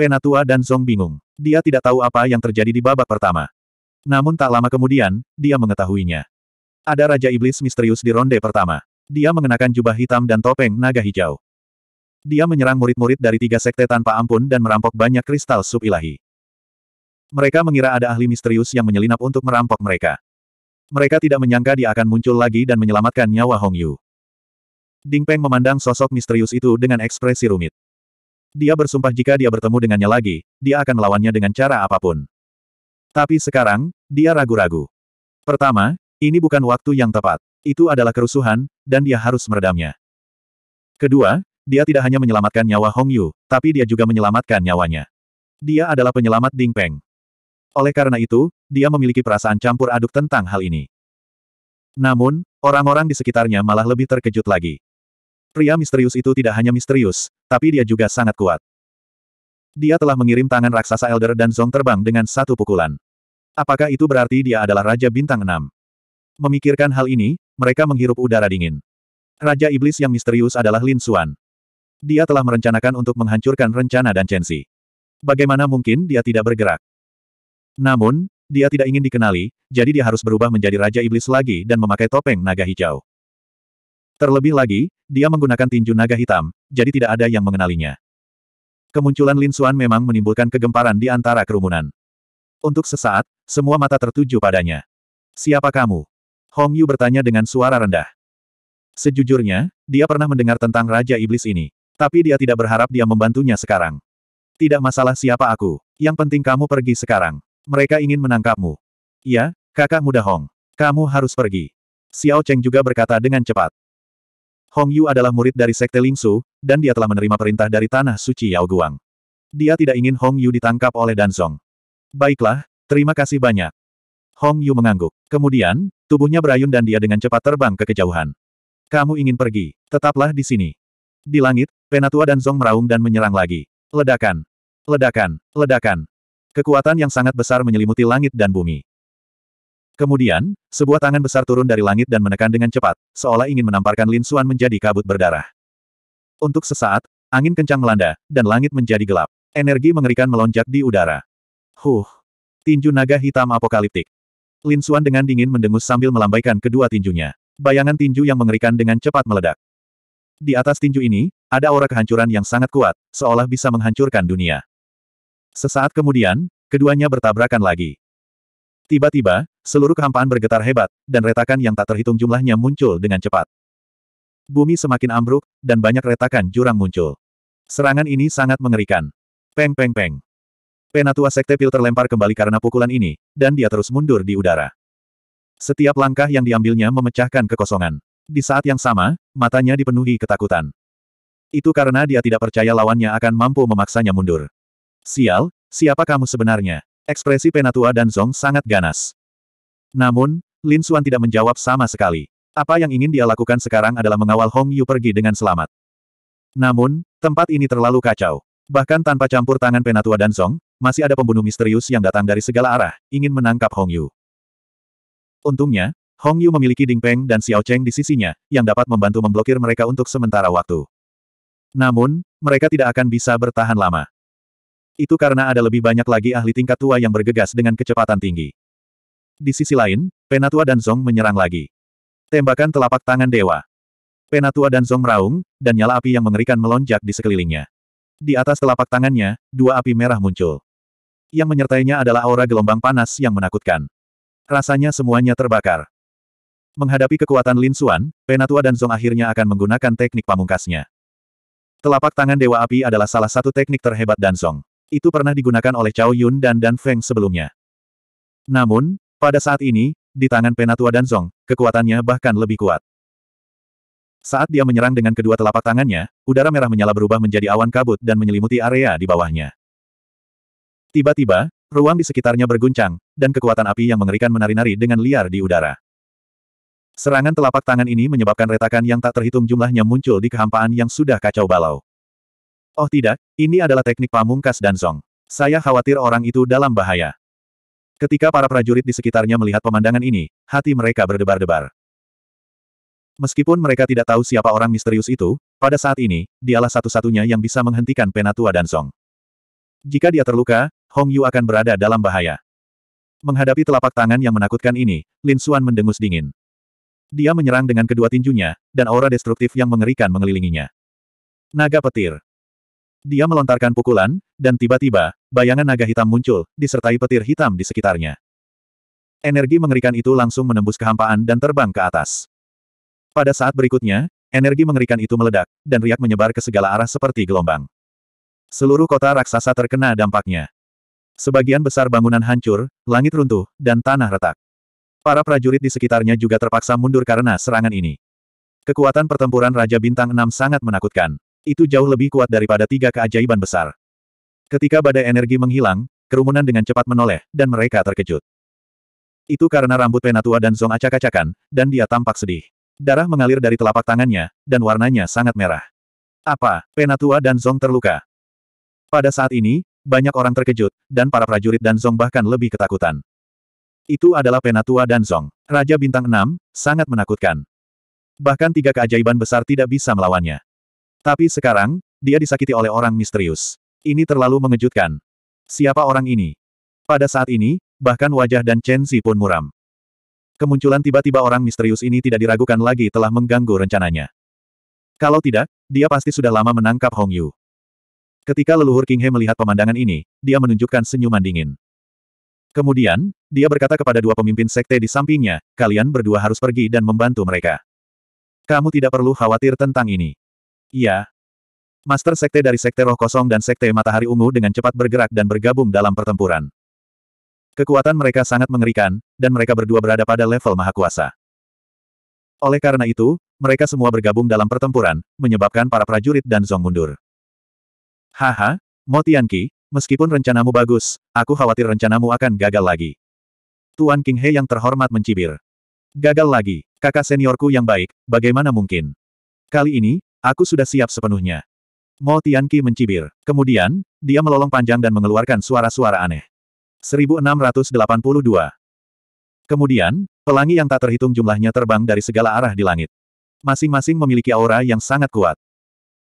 Penatua dan Zong bingung. Dia tidak tahu apa yang terjadi di babak pertama. Namun tak lama kemudian, dia mengetahuinya. Ada Raja Iblis misterius di ronde pertama. Dia mengenakan jubah hitam dan topeng naga hijau. Dia menyerang murid-murid dari tiga sekte tanpa ampun dan merampok banyak kristal sub ilahi. Mereka mengira ada ahli misterius yang menyelinap untuk merampok mereka. Mereka tidak menyangka dia akan muncul lagi dan menyelamatkan nyawa Hong Yu. Ding Peng memandang sosok misterius itu dengan ekspresi rumit. Dia bersumpah jika dia bertemu dengannya lagi, dia akan melawannya dengan cara apapun. Tapi sekarang, dia ragu-ragu. Pertama, ini bukan waktu yang tepat. Itu adalah kerusuhan, dan dia harus meredamnya. Kedua, dia tidak hanya menyelamatkan nyawa Hong Yu, tapi dia juga menyelamatkan nyawanya. Dia adalah penyelamat Ding Peng. Oleh karena itu, dia memiliki perasaan campur aduk tentang hal ini. Namun, orang-orang di sekitarnya malah lebih terkejut lagi. Pria misterius itu tidak hanya misterius, tapi dia juga sangat kuat. Dia telah mengirim tangan raksasa Elder dan Zong terbang dengan satu pukulan. Apakah itu berarti dia adalah Raja Bintang Enam? Memikirkan hal ini, mereka menghirup udara dingin. Raja Iblis yang misterius adalah Lin Xuan. Dia telah merencanakan untuk menghancurkan rencana dan Chen Xi. Bagaimana mungkin dia tidak bergerak? Namun, dia tidak ingin dikenali, jadi dia harus berubah menjadi Raja Iblis lagi dan memakai topeng naga hijau. Terlebih lagi, dia menggunakan tinju naga hitam, jadi tidak ada yang mengenalinya. Kemunculan Lin Xuan memang menimbulkan kegemparan di antara kerumunan. Untuk sesaat, semua mata tertuju padanya. Siapa kamu? Hong Yu bertanya dengan suara rendah. Sejujurnya, dia pernah mendengar tentang Raja Iblis ini. Tapi dia tidak berharap dia membantunya sekarang. Tidak masalah siapa aku, yang penting kamu pergi sekarang. Mereka ingin menangkapmu. Ya, kakak muda Hong. Kamu harus pergi. Xiao Cheng juga berkata dengan cepat. Hong Yu adalah murid dari Sekte Lingsu, dan dia telah menerima perintah dari Tanah Suci Yao Guang. Dia tidak ingin Hong Yu ditangkap oleh Dan Danzong. Baiklah, terima kasih banyak. Hong Yu mengangguk. Kemudian, tubuhnya berayun dan dia dengan cepat terbang ke kejauhan. Kamu ingin pergi, tetaplah di sini. Di langit, Penatua Dan Danzong meraung dan menyerang lagi. Ledakan. Ledakan. Ledakan. Kekuatan yang sangat besar menyelimuti langit dan bumi. Kemudian, sebuah tangan besar turun dari langit dan menekan dengan cepat, seolah ingin menamparkan Lin Xuan menjadi kabut berdarah. Untuk sesaat, angin kencang melanda, dan langit menjadi gelap. Energi mengerikan melonjak di udara. Huh! Tinju naga hitam apokaliptik. Lin Xuan dengan dingin mendengus sambil melambaikan kedua tinjunya. Bayangan tinju yang mengerikan dengan cepat meledak. Di atas tinju ini, ada aura kehancuran yang sangat kuat, seolah bisa menghancurkan dunia. Sesaat kemudian, keduanya bertabrakan lagi. Tiba-tiba, seluruh kehampaan bergetar hebat, dan retakan yang tak terhitung jumlahnya muncul dengan cepat. Bumi semakin ambruk, dan banyak retakan jurang muncul. Serangan ini sangat mengerikan. Peng peng peng. Penatua Sekte Pil terlempar kembali karena pukulan ini, dan dia terus mundur di udara. Setiap langkah yang diambilnya memecahkan kekosongan. Di saat yang sama, matanya dipenuhi ketakutan. Itu karena dia tidak percaya lawannya akan mampu memaksanya mundur. Sial, siapa kamu sebenarnya? Ekspresi Penatua dan Zong sangat ganas. Namun, Lin Xuan tidak menjawab sama sekali. Apa yang ingin dia lakukan sekarang adalah mengawal Hong Yu pergi dengan selamat. Namun, tempat ini terlalu kacau. Bahkan tanpa campur tangan Penatua dan Zong, masih ada pembunuh misterius yang datang dari segala arah, ingin menangkap Hong Yu. Untungnya, Hong Yu memiliki Ding Peng dan Xiao Cheng di sisinya, yang dapat membantu memblokir mereka untuk sementara waktu. Namun, mereka tidak akan bisa bertahan lama. Itu karena ada lebih banyak lagi ahli tingkat tua yang bergegas dengan kecepatan tinggi. Di sisi lain, Penatua dan Zong menyerang lagi. Tembakan telapak tangan dewa. Penatua dan Zong meraung, dan nyala api yang mengerikan melonjak di sekelilingnya. Di atas telapak tangannya, dua api merah muncul. Yang menyertainya adalah aura gelombang panas yang menakutkan. Rasanya semuanya terbakar. Menghadapi kekuatan Lin Suan, Penatua dan Zong akhirnya akan menggunakan teknik pamungkasnya. Telapak tangan Dewa Api adalah salah satu teknik terhebat dan Zong. Itu pernah digunakan oleh Cao Yun dan Dan Feng sebelumnya. Namun, pada saat ini, di tangan Penatua dan Zong, kekuatannya bahkan lebih kuat. Saat dia menyerang dengan kedua telapak tangannya, udara merah menyala berubah menjadi awan kabut dan menyelimuti area di bawahnya. Tiba-tiba, ruang di sekitarnya berguncang, dan kekuatan api yang mengerikan menari-nari dengan liar di udara. Serangan telapak tangan ini menyebabkan retakan yang tak terhitung jumlahnya muncul di kehampaan yang sudah kacau balau. Oh tidak, ini adalah teknik pamungkas dan zong. Saya khawatir orang itu dalam bahaya. Ketika para prajurit di sekitarnya melihat pemandangan ini, hati mereka berdebar-debar. Meskipun mereka tidak tahu siapa orang misterius itu, pada saat ini, dialah satu-satunya yang bisa menghentikan Penatua dan Song. Jika dia terluka, Hong Yu akan berada dalam bahaya. Menghadapi telapak tangan yang menakutkan ini, Lin Xuan mendengus dingin. Dia menyerang dengan kedua tinjunya, dan aura destruktif yang mengerikan mengelilinginya. Naga petir. Dia melontarkan pukulan, dan tiba-tiba, bayangan naga hitam muncul, disertai petir hitam di sekitarnya. Energi mengerikan itu langsung menembus kehampaan dan terbang ke atas. Pada saat berikutnya, energi mengerikan itu meledak, dan riak menyebar ke segala arah seperti gelombang. Seluruh kota raksasa terkena dampaknya. Sebagian besar bangunan hancur, langit runtuh, dan tanah retak. Para prajurit di sekitarnya juga terpaksa mundur karena serangan ini. Kekuatan pertempuran Raja Bintang 6 sangat menakutkan. Itu jauh lebih kuat daripada tiga keajaiban besar. Ketika badai energi menghilang, kerumunan dengan cepat menoleh, dan mereka terkejut. Itu karena rambut Penatua dan Zong acak-acakan, dan dia tampak sedih. Darah mengalir dari telapak tangannya, dan warnanya sangat merah. Apa, Penatua dan Zong terluka? Pada saat ini, banyak orang terkejut, dan para prajurit dan Zong bahkan lebih ketakutan. Itu adalah Penatua dan Zong, Raja Bintang 6, sangat menakutkan. Bahkan tiga keajaiban besar tidak bisa melawannya. Tapi sekarang, dia disakiti oleh orang misterius. Ini terlalu mengejutkan. Siapa orang ini? Pada saat ini, bahkan wajah dan Chen Zi pun muram. Kemunculan tiba-tiba orang misterius ini tidak diragukan lagi telah mengganggu rencananya. Kalau tidak, dia pasti sudah lama menangkap Hong Yu. Ketika leluhur King He melihat pemandangan ini, dia menunjukkan senyuman dingin. Kemudian, dia berkata kepada dua pemimpin sekte di sampingnya, kalian berdua harus pergi dan membantu mereka. Kamu tidak perlu khawatir tentang ini. Iya. Master Sekte dari Sekte Roh Kosong dan Sekte Matahari Ungu dengan cepat bergerak dan bergabung dalam pertempuran. Kekuatan mereka sangat mengerikan, dan mereka berdua berada pada level maha kuasa. Oleh karena itu, mereka semua bergabung dalam pertempuran, menyebabkan para prajurit dan Zong mundur. Haha, Motianki, meskipun rencanamu bagus, aku khawatir rencanamu akan gagal lagi. Tuan King He yang terhormat mencibir. Gagal lagi, kakak seniorku yang baik, bagaimana mungkin? Kali ini, Aku sudah siap sepenuhnya. Mo Tianqi mencibir. Kemudian, dia melolong panjang dan mengeluarkan suara-suara aneh. 1682. Kemudian, pelangi yang tak terhitung jumlahnya terbang dari segala arah di langit. Masing-masing memiliki aura yang sangat kuat.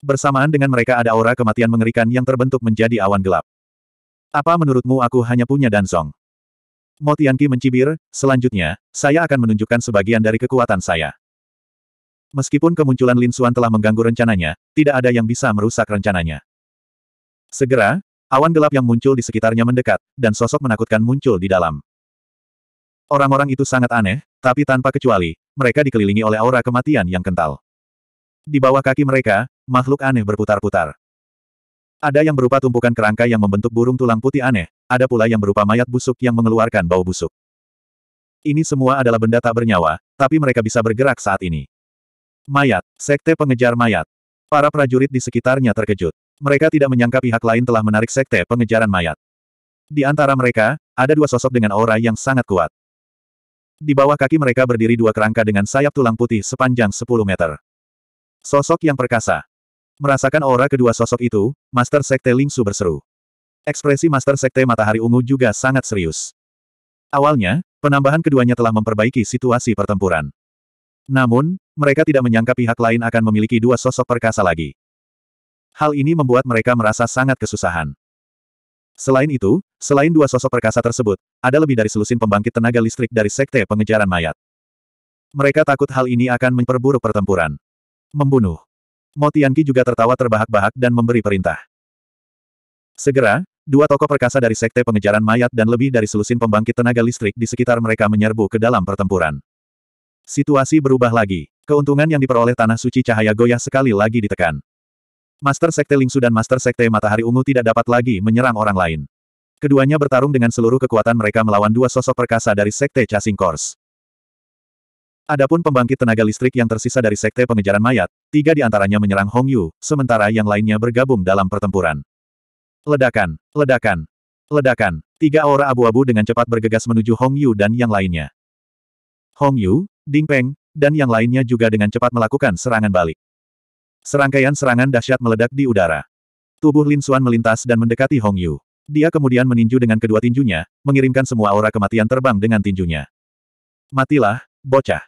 Bersamaan dengan mereka ada aura kematian mengerikan yang terbentuk menjadi awan gelap. Apa menurutmu aku hanya punya dan Danzong? Tianqi mencibir, selanjutnya, saya akan menunjukkan sebagian dari kekuatan saya. Meskipun kemunculan Lin Suan telah mengganggu rencananya, tidak ada yang bisa merusak rencananya. Segera, awan gelap yang muncul di sekitarnya mendekat, dan sosok menakutkan muncul di dalam. Orang-orang itu sangat aneh, tapi tanpa kecuali, mereka dikelilingi oleh aura kematian yang kental. Di bawah kaki mereka, makhluk aneh berputar-putar. Ada yang berupa tumpukan kerangka yang membentuk burung tulang putih aneh, ada pula yang berupa mayat busuk yang mengeluarkan bau busuk. Ini semua adalah benda tak bernyawa, tapi mereka bisa bergerak saat ini. Mayat, sekte pengejar mayat. Para prajurit di sekitarnya terkejut. Mereka tidak menyangka pihak lain telah menarik sekte pengejaran mayat. Di antara mereka, ada dua sosok dengan aura yang sangat kuat. Di bawah kaki mereka berdiri dua kerangka dengan sayap tulang putih sepanjang 10 meter. Sosok yang perkasa. Merasakan aura kedua sosok itu, Master Sekte Ling Su berseru. Ekspresi Master Sekte Matahari Ungu juga sangat serius. Awalnya, penambahan keduanya telah memperbaiki situasi pertempuran. Namun, mereka tidak menyangka pihak lain akan memiliki dua sosok perkasa lagi. Hal ini membuat mereka merasa sangat kesusahan. Selain itu, selain dua sosok perkasa tersebut, ada lebih dari selusin pembangkit tenaga listrik dari Sekte Pengejaran Mayat. Mereka takut hal ini akan memperburuk pertempuran. Membunuh. Motianki juga tertawa terbahak-bahak dan memberi perintah. Segera, dua tokoh perkasa dari sekte pengejaran mayat dan lebih dari selusin pembangkit tenaga listrik di sekitar mereka menyerbu ke dalam pertempuran. Situasi berubah lagi. Keuntungan yang diperoleh Tanah Suci Cahaya Goyah sekali lagi ditekan. Master Sekte Lingsu dan Master Sekte Matahari Ungu tidak dapat lagi menyerang orang lain. Keduanya bertarung dengan seluruh kekuatan mereka melawan dua sosok perkasa dari Sekte Chasing Course. Adapun pembangkit tenaga listrik yang tersisa dari Sekte Pengejaran Mayat, tiga di antaranya menyerang Hong Yu, sementara yang lainnya bergabung dalam pertempuran. Ledakan, ledakan, ledakan. Tiga aura abu-abu dengan cepat bergegas menuju Hong Yu dan yang lainnya. Hong Yu, Ding Peng, dan yang lainnya juga dengan cepat melakukan serangan balik. Serangkaian serangan dahsyat meledak di udara. Tubuh Lin Xuan melintas dan mendekati Hong Yu. Dia kemudian meninju dengan kedua tinjunya, mengirimkan semua aura kematian terbang dengan tinjunya. Matilah, bocah.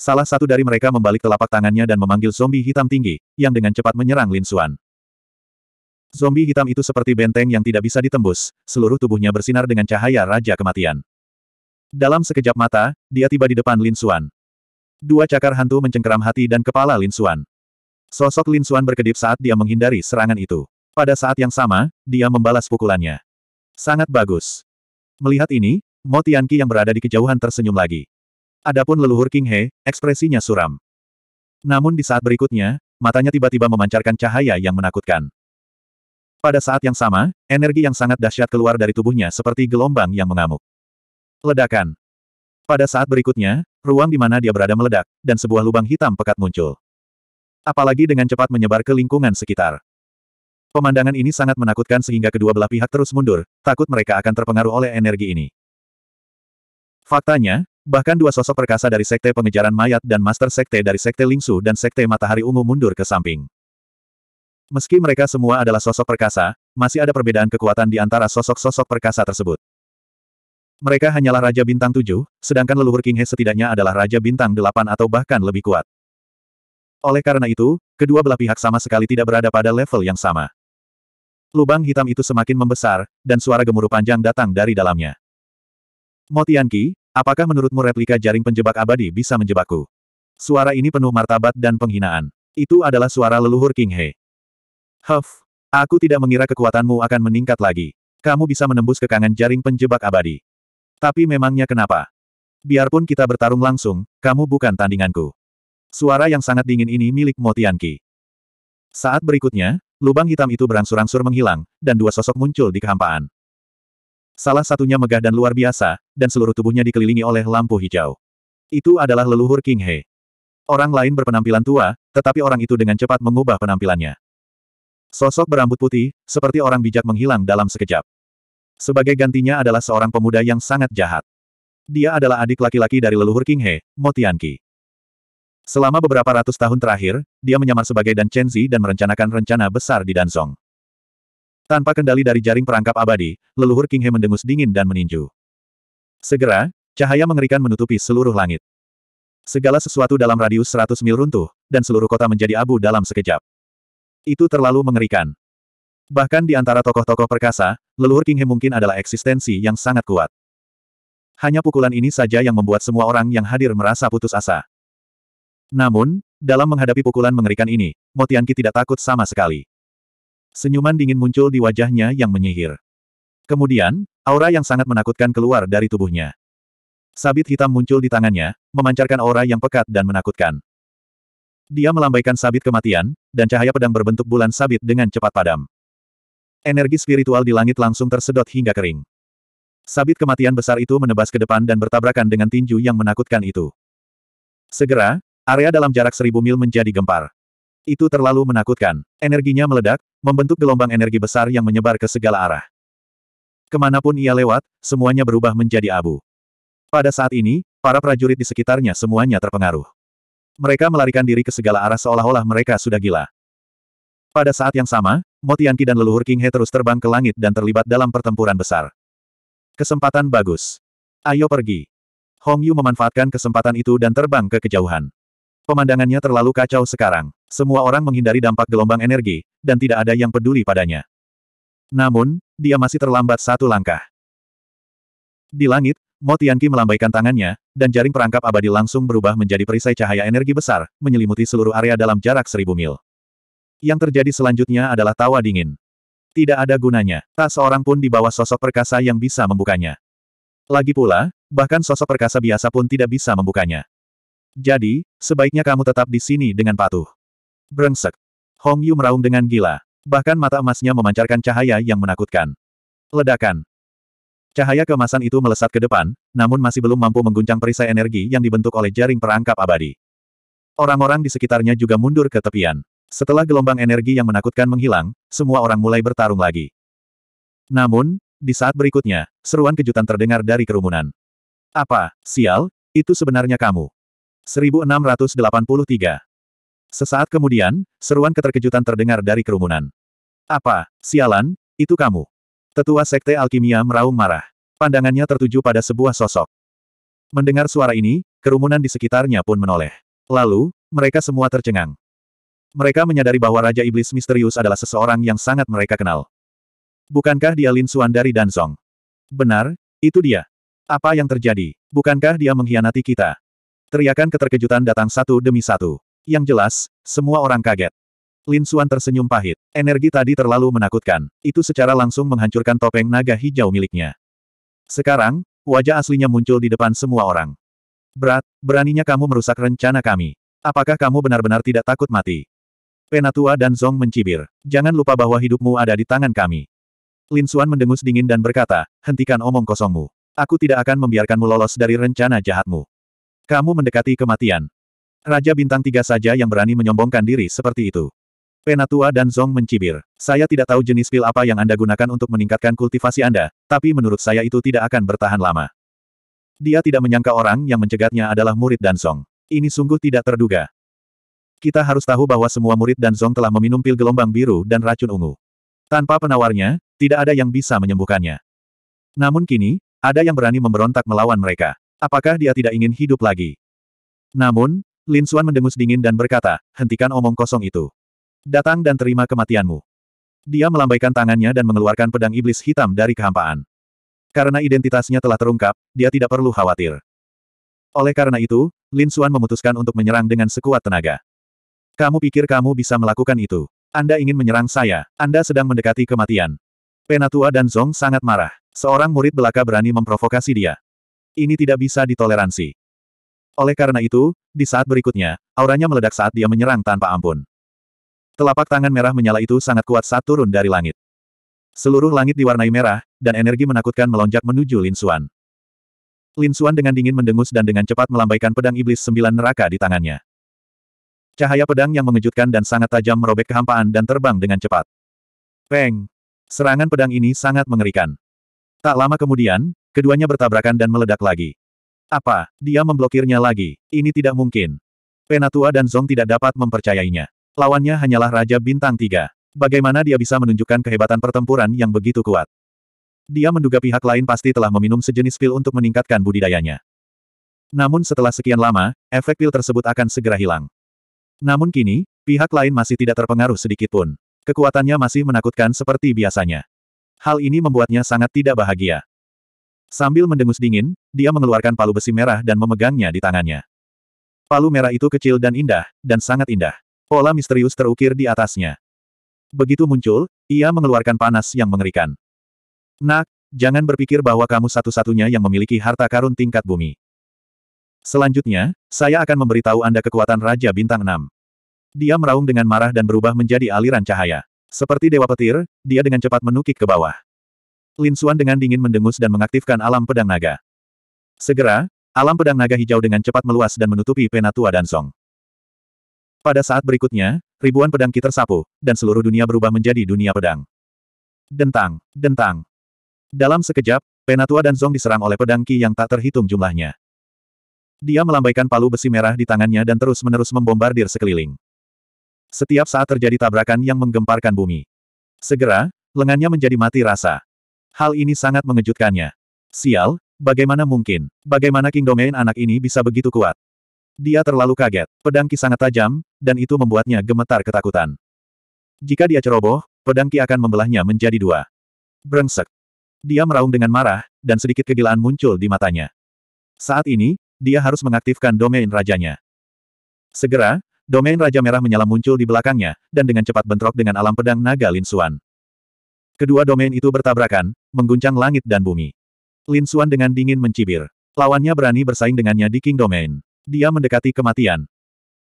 Salah satu dari mereka membalik telapak tangannya dan memanggil zombie hitam tinggi, yang dengan cepat menyerang Lin Xuan. Zombie hitam itu seperti benteng yang tidak bisa ditembus, seluruh tubuhnya bersinar dengan cahaya Raja Kematian. Dalam sekejap mata, dia tiba di depan Lin Xuan. Dua cakar hantu mencengkeram hati dan kepala Lin Xuan. Sosok Lin Xuan berkedip saat dia menghindari serangan itu. Pada saat yang sama, dia membalas pukulannya. Sangat bagus. Melihat ini, Mo Tianqi yang berada di kejauhan tersenyum lagi. Adapun leluhur King He, ekspresinya suram. Namun di saat berikutnya, matanya tiba-tiba memancarkan cahaya yang menakutkan. Pada saat yang sama, energi yang sangat dahsyat keluar dari tubuhnya seperti gelombang yang mengamuk. Ledakan. Pada saat berikutnya, ruang di mana dia berada meledak, dan sebuah lubang hitam pekat muncul. Apalagi dengan cepat menyebar ke lingkungan sekitar. Pemandangan ini sangat menakutkan sehingga kedua belah pihak terus mundur, takut mereka akan terpengaruh oleh energi ini. Faktanya, bahkan dua sosok perkasa dari Sekte Pengejaran Mayat dan Master Sekte dari Sekte Lingsu dan Sekte Matahari Ungu mundur ke samping. Meski mereka semua adalah sosok perkasa, masih ada perbedaan kekuatan di antara sosok-sosok perkasa tersebut. Mereka hanyalah Raja Bintang 7, sedangkan leluhur King He setidaknya adalah Raja Bintang 8 atau bahkan lebih kuat. Oleh karena itu, kedua belah pihak sama sekali tidak berada pada level yang sama. Lubang hitam itu semakin membesar, dan suara gemuruh panjang datang dari dalamnya. Motianki, apakah menurutmu replika jaring penjebak abadi bisa menjebakku? Suara ini penuh martabat dan penghinaan. Itu adalah suara leluhur King He. Huff, aku tidak mengira kekuatanmu akan meningkat lagi. Kamu bisa menembus kekangan jaring penjebak abadi. Tapi memangnya kenapa? Biarpun kita bertarung langsung, kamu bukan tandinganku. Suara yang sangat dingin ini milik Motianki. Saat berikutnya, lubang hitam itu berangsur-angsur menghilang, dan dua sosok muncul di kehampaan. Salah satunya megah dan luar biasa, dan seluruh tubuhnya dikelilingi oleh lampu hijau. Itu adalah leluhur King He. Orang lain berpenampilan tua, tetapi orang itu dengan cepat mengubah penampilannya. Sosok berambut putih, seperti orang bijak menghilang dalam sekejap. Sebagai gantinya adalah seorang pemuda yang sangat jahat. Dia adalah adik laki-laki dari leluhur King He, Motianki. Selama beberapa ratus tahun terakhir, dia menyamar sebagai Dan Chenzi dan merencanakan rencana besar di Danzong. Tanpa kendali dari jaring perangkap abadi, leluhur King He mendengus dingin dan meninju. Segera, cahaya mengerikan menutupi seluruh langit. Segala sesuatu dalam radius 100 mil runtuh, dan seluruh kota menjadi abu dalam sekejap. Itu terlalu mengerikan. Bahkan di antara tokoh-tokoh perkasa, leluhur King He mungkin adalah eksistensi yang sangat kuat. Hanya pukulan ini saja yang membuat semua orang yang hadir merasa putus asa. Namun, dalam menghadapi pukulan mengerikan ini, Motianki tidak takut sama sekali. Senyuman dingin muncul di wajahnya yang menyihir. Kemudian, aura yang sangat menakutkan keluar dari tubuhnya. Sabit hitam muncul di tangannya, memancarkan aura yang pekat dan menakutkan. Dia melambaikan sabit kematian, dan cahaya pedang berbentuk bulan sabit dengan cepat padam. Energi spiritual di langit langsung tersedot hingga kering. Sabit kematian besar itu menebas ke depan dan bertabrakan dengan tinju yang menakutkan itu. Segera, area dalam jarak seribu mil menjadi gempar. Itu terlalu menakutkan. Energinya meledak, membentuk gelombang energi besar yang menyebar ke segala arah. Kemanapun ia lewat, semuanya berubah menjadi abu. Pada saat ini, para prajurit di sekitarnya semuanya terpengaruh. Mereka melarikan diri ke segala arah seolah-olah mereka sudah gila. Pada saat yang sama, Motianki dan leluhur King He terus terbang ke langit dan terlibat dalam pertempuran besar. Kesempatan bagus. Ayo pergi. Hong Yu memanfaatkan kesempatan itu dan terbang ke kejauhan. Pemandangannya terlalu kacau sekarang. Semua orang menghindari dampak gelombang energi, dan tidak ada yang peduli padanya. Namun, dia masih terlambat satu langkah. Di langit, Motianki melambaikan tangannya, dan jaring perangkap abadi langsung berubah menjadi perisai cahaya energi besar, menyelimuti seluruh area dalam jarak seribu mil. Yang terjadi selanjutnya adalah tawa dingin. Tidak ada gunanya. Tak seorang pun di bawah sosok perkasa yang bisa membukanya. Lagi pula, bahkan sosok perkasa biasa pun tidak bisa membukanya. Jadi, sebaiknya kamu tetap di sini dengan patuh. Brengsek. Hong Yu meraung dengan gila. Bahkan mata emasnya memancarkan cahaya yang menakutkan. Ledakan. Cahaya kemasan itu melesat ke depan, namun masih belum mampu mengguncang perisai energi yang dibentuk oleh jaring perangkap abadi. Orang-orang di sekitarnya juga mundur ke tepian. Setelah gelombang energi yang menakutkan menghilang, semua orang mulai bertarung lagi. Namun, di saat berikutnya, seruan kejutan terdengar dari kerumunan. Apa, sial, itu sebenarnya kamu? 1683. Sesaat kemudian, seruan keterkejutan terdengar dari kerumunan. Apa, sialan, itu kamu? Tetua Sekte Alkimia meraung marah. Pandangannya tertuju pada sebuah sosok. Mendengar suara ini, kerumunan di sekitarnya pun menoleh. Lalu, mereka semua tercengang. Mereka menyadari bahwa Raja Iblis Misterius adalah seseorang yang sangat mereka kenal. Bukankah dia Lin Suan dari Danzong? Benar, itu dia. Apa yang terjadi? Bukankah dia mengkhianati kita? Teriakan keterkejutan datang satu demi satu. Yang jelas, semua orang kaget. Lin Suan tersenyum pahit. Energi tadi terlalu menakutkan. Itu secara langsung menghancurkan topeng naga hijau miliknya. Sekarang, wajah aslinya muncul di depan semua orang. Berat, beraninya kamu merusak rencana kami. Apakah kamu benar-benar tidak takut mati? Penatua dan Zong mencibir. Jangan lupa bahwa hidupmu ada di tangan kami. Lin Xuan mendengus dingin dan berkata, hentikan omong kosongmu. Aku tidak akan membiarkanmu lolos dari rencana jahatmu. Kamu mendekati kematian. Raja bintang tiga saja yang berani menyombongkan diri seperti itu. Penatua dan Zong mencibir. Saya tidak tahu jenis pil apa yang Anda gunakan untuk meningkatkan kultivasi Anda, tapi menurut saya itu tidak akan bertahan lama. Dia tidak menyangka orang yang mencegatnya adalah murid dan Zong. Ini sungguh tidak terduga. Kita harus tahu bahwa semua murid dan Zong telah meminum pil gelombang biru dan racun ungu. Tanpa penawarnya, tidak ada yang bisa menyembuhkannya. Namun kini, ada yang berani memberontak melawan mereka. Apakah dia tidak ingin hidup lagi? Namun, Lin Xuan mendengus dingin dan berkata, hentikan omong kosong itu. Datang dan terima kematianmu. Dia melambaikan tangannya dan mengeluarkan pedang iblis hitam dari kehampaan. Karena identitasnya telah terungkap, dia tidak perlu khawatir. Oleh karena itu, Lin Xuan memutuskan untuk menyerang dengan sekuat tenaga. Kamu pikir kamu bisa melakukan itu? Anda ingin menyerang saya. Anda sedang mendekati kematian. Penatua dan Zong sangat marah. Seorang murid belaka berani memprovokasi dia. Ini tidak bisa ditoleransi. Oleh karena itu, di saat berikutnya, auranya meledak saat dia menyerang tanpa ampun. Telapak tangan merah menyala itu sangat kuat saat turun dari langit. Seluruh langit diwarnai merah, dan energi menakutkan melonjak menuju Lin Xuan. Lin Xuan dengan dingin mendengus dan dengan cepat melambaikan pedang iblis sembilan neraka di tangannya. Cahaya pedang yang mengejutkan dan sangat tajam merobek kehampaan dan terbang dengan cepat. Peng! Serangan pedang ini sangat mengerikan. Tak lama kemudian, keduanya bertabrakan dan meledak lagi. Apa? Dia memblokirnya lagi. Ini tidak mungkin. Penatua dan Zong tidak dapat mempercayainya. Lawannya hanyalah Raja Bintang Tiga. Bagaimana dia bisa menunjukkan kehebatan pertempuran yang begitu kuat? Dia menduga pihak lain pasti telah meminum sejenis pil untuk meningkatkan budidayanya. Namun setelah sekian lama, efek pil tersebut akan segera hilang. Namun kini, pihak lain masih tidak terpengaruh sedikitpun. Kekuatannya masih menakutkan seperti biasanya. Hal ini membuatnya sangat tidak bahagia. Sambil mendengus dingin, dia mengeluarkan palu besi merah dan memegangnya di tangannya. Palu merah itu kecil dan indah, dan sangat indah. Pola misterius terukir di atasnya. Begitu muncul, ia mengeluarkan panas yang mengerikan. Nak, jangan berpikir bahwa kamu satu-satunya yang memiliki harta karun tingkat bumi. Selanjutnya, saya akan memberitahu Anda kekuatan Raja Bintang 6. Dia meraung dengan marah dan berubah menjadi aliran cahaya. Seperti dewa petir, dia dengan cepat menukik ke bawah. Lin Xuan dengan dingin mendengus dan mengaktifkan alam pedang naga. Segera, alam pedang naga hijau dengan cepat meluas dan menutupi Penatua dan Song. Pada saat berikutnya, ribuan pedang ki sapu, dan seluruh dunia berubah menjadi dunia pedang. Dentang, dentang. Dalam sekejap, Penatua dan Zong diserang oleh pedang Ki yang tak terhitung jumlahnya. Dia melambaikan palu besi merah di tangannya dan terus-menerus membombardir sekeliling. Setiap saat terjadi tabrakan yang menggemparkan bumi. Segera, lengannya menjadi mati rasa. Hal ini sangat mengejutkannya. Sial, bagaimana mungkin? Bagaimana King Domain anak ini bisa begitu kuat? Dia terlalu kaget. Pedangki sangat tajam, dan itu membuatnya gemetar ketakutan. Jika dia ceroboh, pedangki akan membelahnya menjadi dua. Brengsek. Dia meraung dengan marah, dan sedikit kegilaan muncul di matanya. Saat ini, dia harus mengaktifkan domain rajanya. Segera, domain Raja Merah menyala muncul di belakangnya, dan dengan cepat bentrok dengan alam pedang naga Lin Xuan. Kedua domain itu bertabrakan, mengguncang langit dan bumi. Lin Xuan dengan dingin mencibir. Lawannya berani bersaing dengannya di King Domain. Dia mendekati kematian.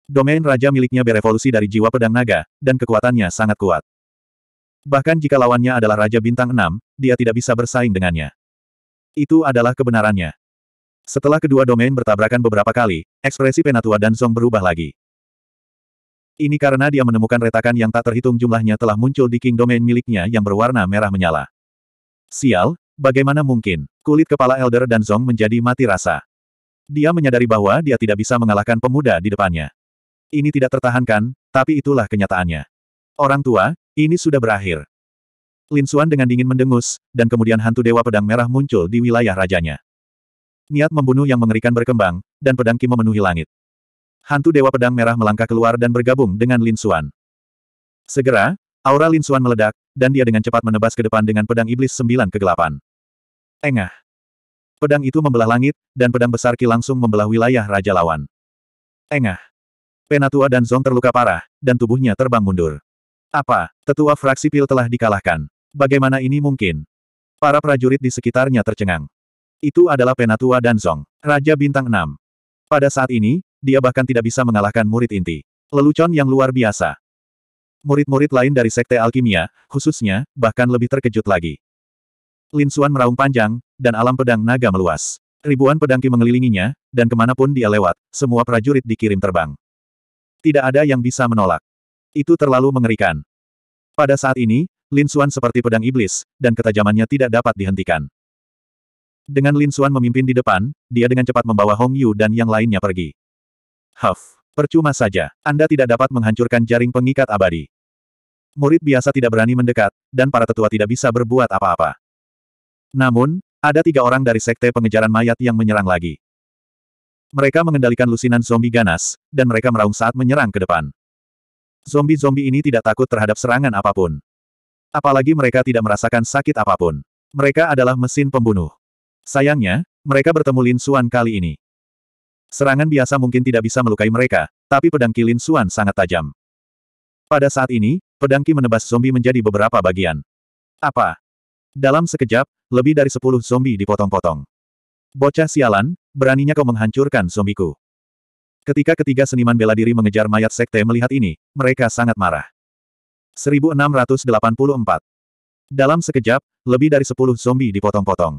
Domain Raja miliknya berevolusi dari jiwa pedang naga, dan kekuatannya sangat kuat. Bahkan jika lawannya adalah Raja Bintang 6, dia tidak bisa bersaing dengannya. Itu adalah kebenarannya. Setelah kedua domain bertabrakan beberapa kali, ekspresi Penatua dan Zong berubah lagi. Ini karena dia menemukan retakan yang tak terhitung jumlahnya telah muncul di King Domain miliknya yang berwarna merah menyala. Sial, bagaimana mungkin? Kulit kepala Elder dan Zong menjadi mati rasa. Dia menyadari bahwa dia tidak bisa mengalahkan pemuda di depannya. Ini tidak tertahankan, tapi itulah kenyataannya. Orang tua, ini sudah berakhir. Lin Suan dengan dingin mendengus, dan kemudian hantu dewa pedang merah muncul di wilayah rajanya. Niat membunuh yang mengerikan berkembang, dan pedang Ki memenuhi langit. Hantu Dewa Pedang Merah melangkah keluar dan bergabung dengan Lin Xuan. Segera, aura Lin Xuan meledak, dan dia dengan cepat menebas ke depan dengan pedang iblis sembilan kegelapan. Engah. Pedang itu membelah langit, dan pedang besar Ki langsung membelah wilayah Raja Lawan. Engah. Penatua dan Zong terluka parah, dan tubuhnya terbang mundur. Apa, tetua fraksi pil telah dikalahkan? Bagaimana ini mungkin? Para prajurit di sekitarnya tercengang. Itu adalah Penatua dan Zong, Raja Bintang 6. Pada saat ini, dia bahkan tidak bisa mengalahkan murid inti. Lelucon yang luar biasa. Murid-murid lain dari Sekte Alkimia, khususnya, bahkan lebih terkejut lagi. Lin Xuan meraung panjang, dan alam pedang naga meluas. Ribuan pedangki mengelilinginya, dan kemanapun dia lewat, semua prajurit dikirim terbang. Tidak ada yang bisa menolak. Itu terlalu mengerikan. Pada saat ini, Lin Xuan seperti pedang iblis, dan ketajamannya tidak dapat dihentikan. Dengan Lin Suan memimpin di depan, dia dengan cepat membawa Hong Yu dan yang lainnya pergi. Huff, percuma saja, Anda tidak dapat menghancurkan jaring pengikat abadi. Murid biasa tidak berani mendekat, dan para tetua tidak bisa berbuat apa-apa. Namun, ada tiga orang dari sekte pengejaran mayat yang menyerang lagi. Mereka mengendalikan lusinan zombie ganas, dan mereka meraung saat menyerang ke depan. Zombie-zombie ini tidak takut terhadap serangan apapun. Apalagi mereka tidak merasakan sakit apapun. Mereka adalah mesin pembunuh. Sayangnya, mereka bertemu Lin Xuan kali ini. Serangan biasa mungkin tidak bisa melukai mereka, tapi pedang Ki Lin Xuan sangat tajam. Pada saat ini, pedang Ki menebas zombie menjadi beberapa bagian. Apa? Dalam sekejap, lebih dari sepuluh zombie dipotong-potong. Bocah sialan, beraninya kau menghancurkan zombiku. Ketika ketiga seniman bela diri mengejar mayat sekte melihat ini, mereka sangat marah. 1684. Dalam sekejap, lebih dari sepuluh zombie dipotong-potong.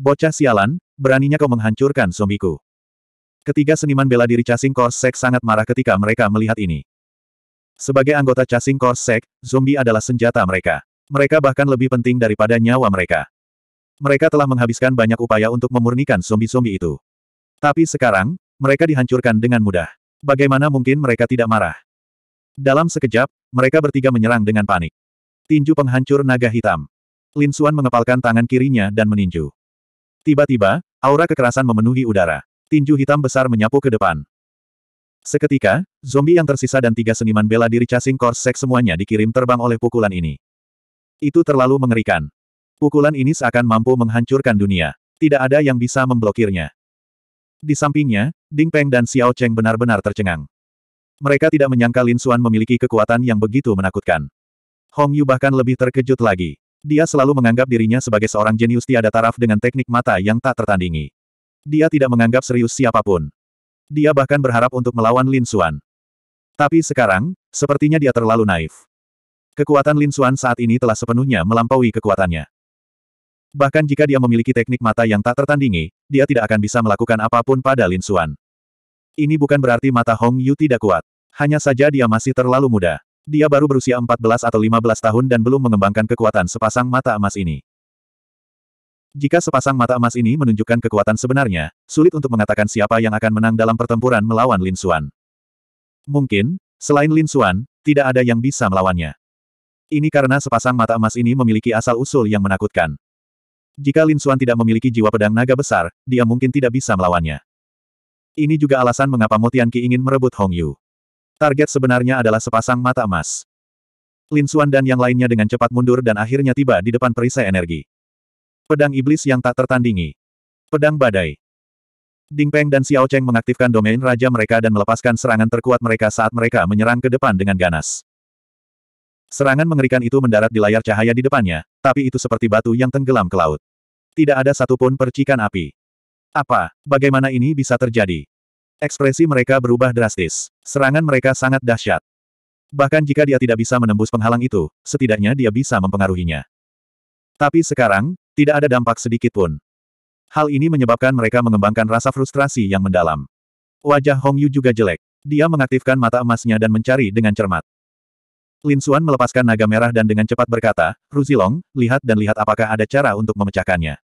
Bocah sialan, beraninya kau menghancurkan zombiku. Ketiga seniman bela diri Chasing Course Sek sangat marah ketika mereka melihat ini. Sebagai anggota Chasing Course Sek, zombie adalah senjata mereka. Mereka bahkan lebih penting daripada nyawa mereka. Mereka telah menghabiskan banyak upaya untuk memurnikan zombie-zombie itu. Tapi sekarang, mereka dihancurkan dengan mudah. Bagaimana mungkin mereka tidak marah? Dalam sekejap, mereka bertiga menyerang dengan panik. Tinju penghancur naga hitam. Lin Xuan mengepalkan tangan kirinya dan meninju. Tiba-tiba, aura kekerasan memenuhi udara. Tinju hitam besar menyapu ke depan. Seketika, zombie yang tersisa dan tiga seniman bela diri casing korsek semuanya dikirim terbang oleh pukulan ini. Itu terlalu mengerikan. Pukulan ini seakan mampu menghancurkan dunia. Tidak ada yang bisa memblokirnya. Di sampingnya, Ding Peng dan Xiao Cheng benar-benar tercengang. Mereka tidak menyangka Lin Xuan memiliki kekuatan yang begitu menakutkan. Hong Yu bahkan lebih terkejut lagi. Dia selalu menganggap dirinya sebagai seorang jenius tiada taraf dengan teknik mata yang tak tertandingi. Dia tidak menganggap serius siapapun. Dia bahkan berharap untuk melawan Lin Xuan. Tapi sekarang, sepertinya dia terlalu naif. Kekuatan Lin Xuan saat ini telah sepenuhnya melampaui kekuatannya. Bahkan jika dia memiliki teknik mata yang tak tertandingi, dia tidak akan bisa melakukan apapun pada Lin Xuan. Ini bukan berarti mata Hong Yu tidak kuat. Hanya saja dia masih terlalu muda. Dia baru berusia 14 atau 15 tahun dan belum mengembangkan kekuatan sepasang mata emas ini. Jika sepasang mata emas ini menunjukkan kekuatan sebenarnya, sulit untuk mengatakan siapa yang akan menang dalam pertempuran melawan Lin Xuan. Mungkin, selain Lin Xuan, tidak ada yang bisa melawannya. Ini karena sepasang mata emas ini memiliki asal-usul yang menakutkan. Jika Lin Xuan tidak memiliki jiwa pedang naga besar, dia mungkin tidak bisa melawannya. Ini juga alasan mengapa Mo Tianqi ingin merebut Hong Yu. Target sebenarnya adalah sepasang mata emas. Lin Xuan dan yang lainnya dengan cepat mundur dan akhirnya tiba di depan perisai energi. Pedang iblis yang tak tertandingi. Pedang badai. Ding Peng dan Xiao Cheng mengaktifkan domain raja mereka dan melepaskan serangan terkuat mereka saat mereka menyerang ke depan dengan ganas. Serangan mengerikan itu mendarat di layar cahaya di depannya, tapi itu seperti batu yang tenggelam ke laut. Tidak ada satupun percikan api. Apa, bagaimana ini bisa terjadi? Ekspresi mereka berubah drastis. Serangan mereka sangat dahsyat. Bahkan jika dia tidak bisa menembus penghalang itu, setidaknya dia bisa mempengaruhinya. Tapi sekarang, tidak ada dampak sedikit pun. Hal ini menyebabkan mereka mengembangkan rasa frustrasi yang mendalam. Wajah Hong Yu juga jelek. Dia mengaktifkan mata emasnya dan mencari dengan cermat. Lin Xuan melepaskan naga merah dan dengan cepat berkata, Ruzilong, lihat dan lihat apakah ada cara untuk memecahkannya.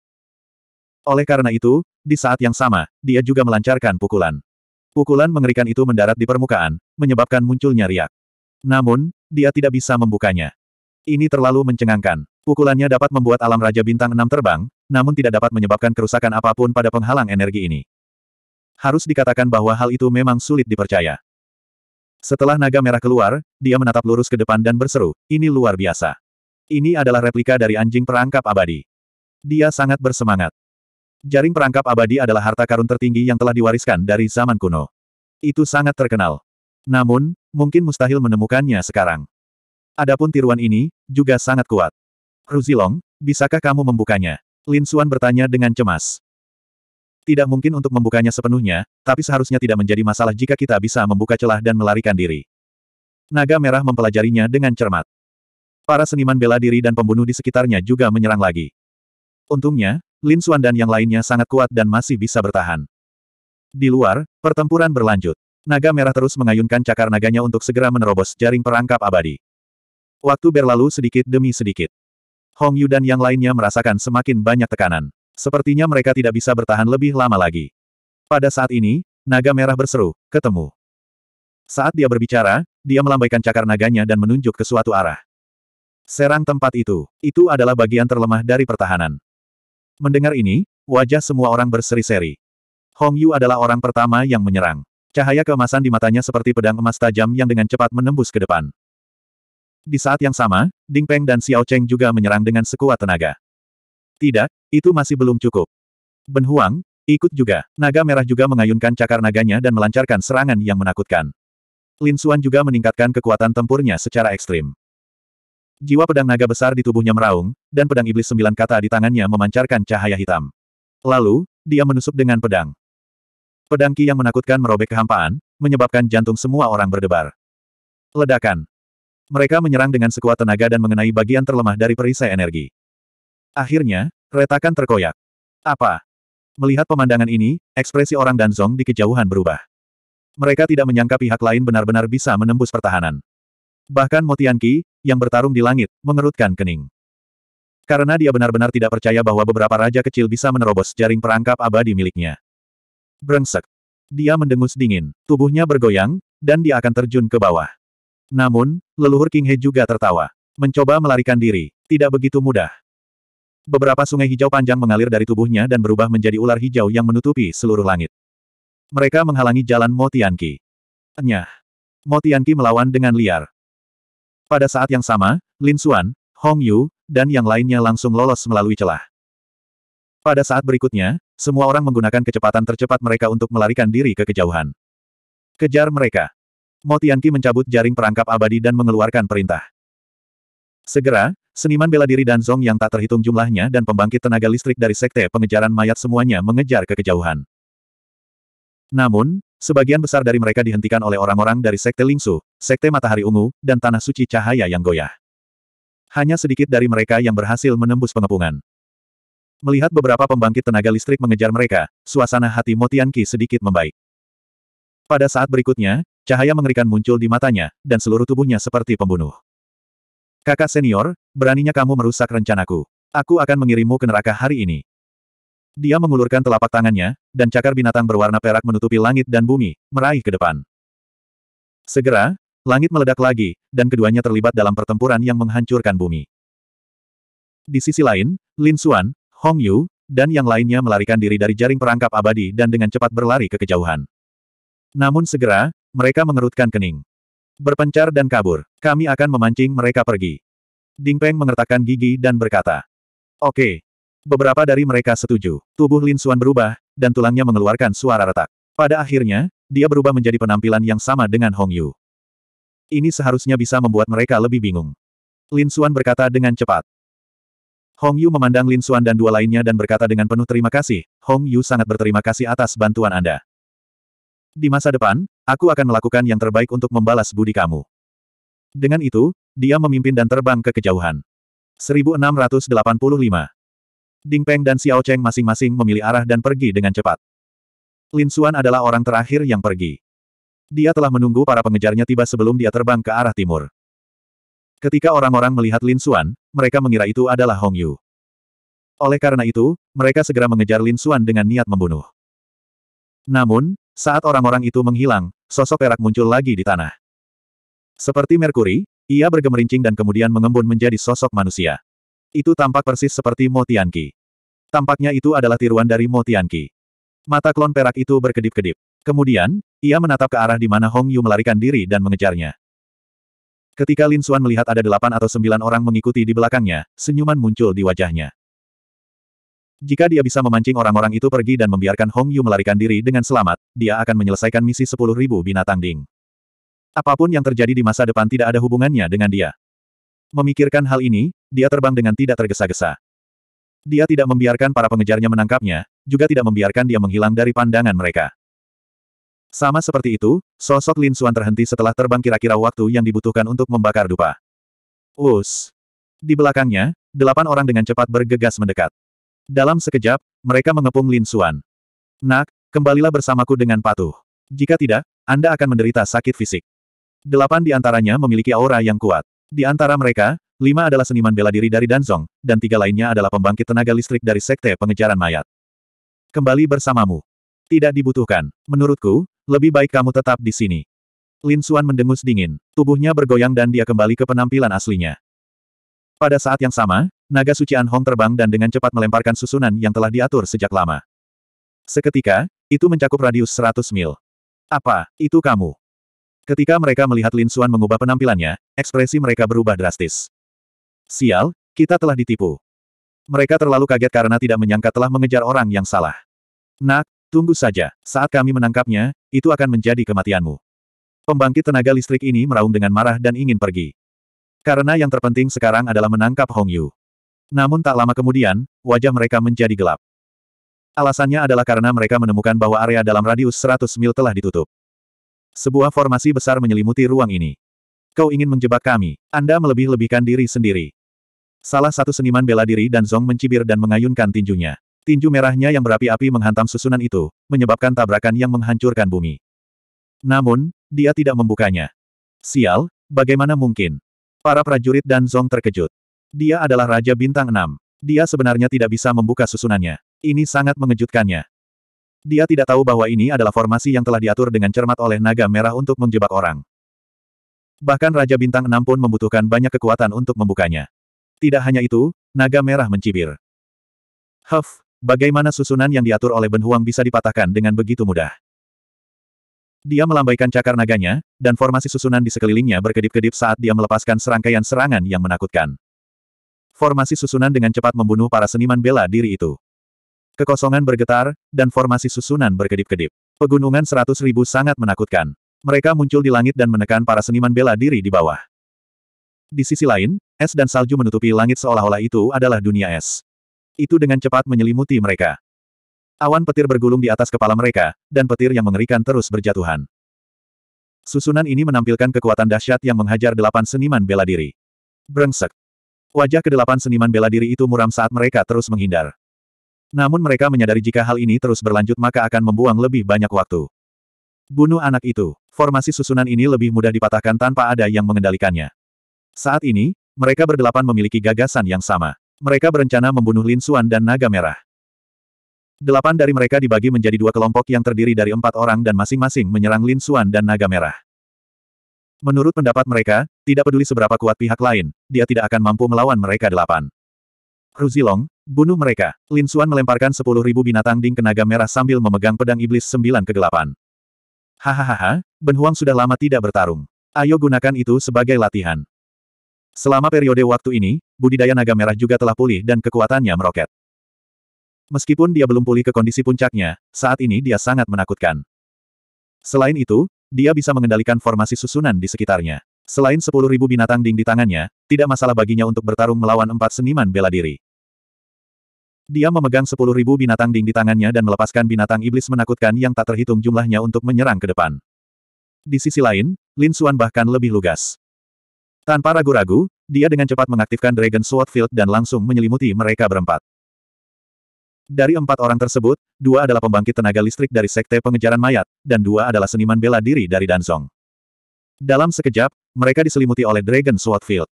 Oleh karena itu, di saat yang sama, dia juga melancarkan pukulan. Pukulan mengerikan itu mendarat di permukaan, menyebabkan munculnya riak. Namun, dia tidak bisa membukanya. Ini terlalu mencengangkan. Pukulannya dapat membuat alam Raja Bintang 6 terbang, namun tidak dapat menyebabkan kerusakan apapun pada penghalang energi ini. Harus dikatakan bahwa hal itu memang sulit dipercaya. Setelah naga merah keluar, dia menatap lurus ke depan dan berseru, ini luar biasa. Ini adalah replika dari anjing perangkap abadi. Dia sangat bersemangat. Jaring perangkap abadi adalah harta karun tertinggi yang telah diwariskan dari zaman kuno. Itu sangat terkenal. Namun, mungkin mustahil menemukannya sekarang. Adapun tiruan ini, juga sangat kuat. Ruzilong, bisakah kamu membukanya? Lin Xuan bertanya dengan cemas. Tidak mungkin untuk membukanya sepenuhnya, tapi seharusnya tidak menjadi masalah jika kita bisa membuka celah dan melarikan diri. Naga Merah mempelajarinya dengan cermat. Para seniman bela diri dan pembunuh di sekitarnya juga menyerang lagi. Untungnya, Lin Suan dan yang lainnya sangat kuat dan masih bisa bertahan. Di luar, pertempuran berlanjut. Naga merah terus mengayunkan cakar naganya untuk segera menerobos jaring perangkap abadi. Waktu berlalu sedikit demi sedikit. Hong Yu dan yang lainnya merasakan semakin banyak tekanan. Sepertinya mereka tidak bisa bertahan lebih lama lagi. Pada saat ini, naga merah berseru, ketemu. Saat dia berbicara, dia melambaikan cakar naganya dan menunjuk ke suatu arah. Serang tempat itu, itu adalah bagian terlemah dari pertahanan. Mendengar ini, wajah semua orang berseri-seri. Hong Yu adalah orang pertama yang menyerang. Cahaya keemasan di matanya seperti pedang emas tajam yang dengan cepat menembus ke depan. Di saat yang sama, Ding Peng dan Xiao Cheng juga menyerang dengan sekuat tenaga. Tidak, itu masih belum cukup. Ben Huang, ikut juga. Naga merah juga mengayunkan cakar naganya dan melancarkan serangan yang menakutkan. Lin Xuan juga meningkatkan kekuatan tempurnya secara ekstrim. Jiwa pedang naga besar di tubuhnya meraung, dan pedang iblis sembilan kata di tangannya memancarkan cahaya hitam. Lalu, dia menusuk dengan pedang. Pedang ki yang menakutkan merobek kehampaan, menyebabkan jantung semua orang berdebar. Ledakan. Mereka menyerang dengan sekuat tenaga dan mengenai bagian terlemah dari perisai energi. Akhirnya, retakan terkoyak. Apa? Melihat pemandangan ini, ekspresi orang dan zong di kejauhan berubah. Mereka tidak menyangka pihak lain benar-benar bisa menembus pertahanan. Bahkan motian ki yang bertarung di langit, mengerutkan kening. Karena dia benar-benar tidak percaya bahwa beberapa raja kecil bisa menerobos jaring perangkap abadi miliknya. Brengsek. Dia mendengus dingin, tubuhnya bergoyang, dan dia akan terjun ke bawah. Namun, leluhur King He juga tertawa. Mencoba melarikan diri, tidak begitu mudah. Beberapa sungai hijau panjang mengalir dari tubuhnya dan berubah menjadi ular hijau yang menutupi seluruh langit. Mereka menghalangi jalan Motianki. Enyah. Tianqi melawan dengan liar, pada saat yang sama, Lin Xuan, Hong Yu, dan yang lainnya langsung lolos melalui celah. Pada saat berikutnya, semua orang menggunakan kecepatan tercepat mereka untuk melarikan diri ke kejauhan. Kejar mereka. Tianqi mencabut jaring perangkap abadi dan mengeluarkan perintah. Segera, seniman bela diri dan Zong yang tak terhitung jumlahnya dan pembangkit tenaga listrik dari sekte pengejaran mayat semuanya mengejar ke kejauhan. Namun, Sebagian besar dari mereka dihentikan oleh orang-orang dari Sekte Lingsu, Sekte Matahari Ungu, dan Tanah Suci Cahaya yang goyah. Hanya sedikit dari mereka yang berhasil menembus pengepungan. Melihat beberapa pembangkit tenaga listrik mengejar mereka, suasana hati Motian sedikit membaik. Pada saat berikutnya, cahaya mengerikan muncul di matanya, dan seluruh tubuhnya seperti pembunuh. Kakak senior, beraninya kamu merusak rencanaku. Aku akan mengirimmu ke neraka hari ini. Dia mengulurkan telapak tangannya, dan cakar binatang berwarna perak menutupi langit dan bumi, meraih ke depan. Segera, langit meledak lagi, dan keduanya terlibat dalam pertempuran yang menghancurkan bumi. Di sisi lain, Lin Xuan, Hong Yu, dan yang lainnya melarikan diri dari jaring perangkap abadi dan dengan cepat berlari ke kejauhan. Namun segera, mereka mengerutkan kening. Berpencar dan kabur, kami akan memancing mereka pergi. Ding Peng mengertakkan gigi dan berkata, Oke, Beberapa dari mereka setuju. Tubuh Lin Xuan berubah, dan tulangnya mengeluarkan suara retak. Pada akhirnya, dia berubah menjadi penampilan yang sama dengan Hong Yu. Ini seharusnya bisa membuat mereka lebih bingung. Lin Xuan berkata dengan cepat. Hong Yu memandang Lin Xuan dan dua lainnya dan berkata dengan penuh terima kasih, Hong Yu sangat berterima kasih atas bantuan Anda. Di masa depan, aku akan melakukan yang terbaik untuk membalas budi kamu. Dengan itu, dia memimpin dan terbang ke kejauhan. 1685 Ding Peng dan Xiao Cheng masing-masing memilih arah dan pergi dengan cepat. Lin Xuan adalah orang terakhir yang pergi. Dia telah menunggu para pengejarnya tiba sebelum dia terbang ke arah timur. Ketika orang-orang melihat Lin Xuan, mereka mengira itu adalah Hong Yu. Oleh karena itu, mereka segera mengejar Lin Xuan dengan niat membunuh. Namun, saat orang-orang itu menghilang, sosok perak muncul lagi di tanah. Seperti Merkuri, ia bergemerincing dan kemudian mengembun menjadi sosok manusia. Itu tampak persis seperti Motianki. Tampaknya itu adalah tiruan dari Motianki. Mata klon perak itu berkedip-kedip. Kemudian, ia menatap ke arah di mana Hong Yu melarikan diri dan mengejarnya. Ketika Lin Xuan melihat ada delapan atau sembilan orang mengikuti di belakangnya, senyuman muncul di wajahnya. Jika dia bisa memancing orang-orang itu pergi dan membiarkan Hong Yu melarikan diri dengan selamat, dia akan menyelesaikan misi sepuluh ribu binatang ding. Apapun yang terjadi di masa depan tidak ada hubungannya dengan dia. Memikirkan hal ini, dia terbang dengan tidak tergesa-gesa. Dia tidak membiarkan para pengejarnya menangkapnya, juga tidak membiarkan dia menghilang dari pandangan mereka. Sama seperti itu, sosok Lin Xuan terhenti setelah terbang kira-kira waktu yang dibutuhkan untuk membakar dupa. Us. Di belakangnya, delapan orang dengan cepat bergegas mendekat. Dalam sekejap, mereka mengepung Lin Xuan. Nak, kembalilah bersamaku dengan patuh. Jika tidak, Anda akan menderita sakit fisik. Delapan di antaranya memiliki aura yang kuat. Di antara mereka, lima adalah seniman bela diri dari Danzong, dan tiga lainnya adalah pembangkit tenaga listrik dari Sekte Pengejaran Mayat. Kembali bersamamu. Tidak dibutuhkan. Menurutku, lebih baik kamu tetap di sini. Lin Xuan mendengus dingin. Tubuhnya bergoyang dan dia kembali ke penampilan aslinya. Pada saat yang sama, naga suci An Hong terbang dan dengan cepat melemparkan susunan yang telah diatur sejak lama. Seketika, itu mencakup radius 100 mil. Apa, itu kamu? Ketika mereka melihat Lin Xuan mengubah penampilannya, ekspresi mereka berubah drastis. Sial, kita telah ditipu. Mereka terlalu kaget karena tidak menyangka telah mengejar orang yang salah. Nak, tunggu saja. Saat kami menangkapnya, itu akan menjadi kematianmu. Pembangkit tenaga listrik ini meraung dengan marah dan ingin pergi. Karena yang terpenting sekarang adalah menangkap Hong Yu. Namun tak lama kemudian, wajah mereka menjadi gelap. Alasannya adalah karena mereka menemukan bahwa area dalam radius 100 mil telah ditutup. Sebuah formasi besar menyelimuti ruang ini. Kau ingin menjebak kami, Anda melebih-lebihkan diri sendiri. Salah satu seniman bela diri dan Zong mencibir dan mengayunkan tinjunya. Tinju merahnya yang berapi-api menghantam susunan itu, menyebabkan tabrakan yang menghancurkan bumi. Namun, dia tidak membukanya. Sial, bagaimana mungkin? Para prajurit dan Zong terkejut. Dia adalah Raja Bintang Enam. Dia sebenarnya tidak bisa membuka susunannya. Ini sangat mengejutkannya. Dia tidak tahu bahwa ini adalah formasi yang telah diatur dengan cermat oleh naga merah untuk menjebak orang. Bahkan Raja Bintang 6 pun membutuhkan banyak kekuatan untuk membukanya. Tidak hanya itu, naga merah mencibir. Huff, bagaimana susunan yang diatur oleh Ben Huang bisa dipatahkan dengan begitu mudah? Dia melambaikan cakar naganya, dan formasi susunan di sekelilingnya berkedip-kedip saat dia melepaskan serangkaian serangan yang menakutkan. Formasi susunan dengan cepat membunuh para seniman bela diri itu. Kekosongan bergetar, dan formasi susunan berkedip-kedip. Pegunungan seratus ribu sangat menakutkan. Mereka muncul di langit dan menekan para seniman bela diri di bawah. Di sisi lain, es dan salju menutupi langit seolah-olah itu adalah dunia es. Itu dengan cepat menyelimuti mereka. Awan petir bergulung di atas kepala mereka, dan petir yang mengerikan terus berjatuhan. Susunan ini menampilkan kekuatan dahsyat yang menghajar delapan seniman bela diri. Brengsek. Wajah kedelapan seniman bela diri itu muram saat mereka terus menghindar. Namun mereka menyadari jika hal ini terus berlanjut maka akan membuang lebih banyak waktu. Bunuh anak itu. Formasi susunan ini lebih mudah dipatahkan tanpa ada yang mengendalikannya. Saat ini, mereka berdelapan memiliki gagasan yang sama. Mereka berencana membunuh Lin Xuan dan Naga Merah. Delapan dari mereka dibagi menjadi dua kelompok yang terdiri dari empat orang dan masing-masing menyerang Lin Xuan dan Naga Merah. Menurut pendapat mereka, tidak peduli seberapa kuat pihak lain, dia tidak akan mampu melawan mereka delapan. Ruzilong, bunuh mereka. Lin Xuan melemparkan sepuluh ribu binatang ding ke naga merah sambil memegang pedang iblis sembilan kegelapan. Hahaha, Ben Huang sudah lama tidak bertarung. Ayo gunakan itu sebagai latihan. Selama periode waktu ini, budidaya naga merah juga telah pulih dan kekuatannya meroket. Meskipun dia belum pulih ke kondisi puncaknya, saat ini dia sangat menakutkan. Selain itu, dia bisa mengendalikan formasi susunan di sekitarnya. Selain sepuluh ribu binatang ding di tangannya, tidak masalah baginya untuk bertarung melawan empat seniman bela diri. Dia memegang sepuluh ribu binatang ding di tangannya dan melepaskan binatang iblis menakutkan yang tak terhitung jumlahnya untuk menyerang ke depan. Di sisi lain, Lin Xuan bahkan lebih lugas. Tanpa ragu-ragu, dia dengan cepat mengaktifkan Dragon Sword Field dan langsung menyelimuti mereka berempat. Dari empat orang tersebut, dua adalah pembangkit tenaga listrik dari Sekte Pengejaran Mayat, dan dua adalah seniman bela diri dari Danzong. Dalam sekejap, mereka diselimuti oleh Dragon Swordfield.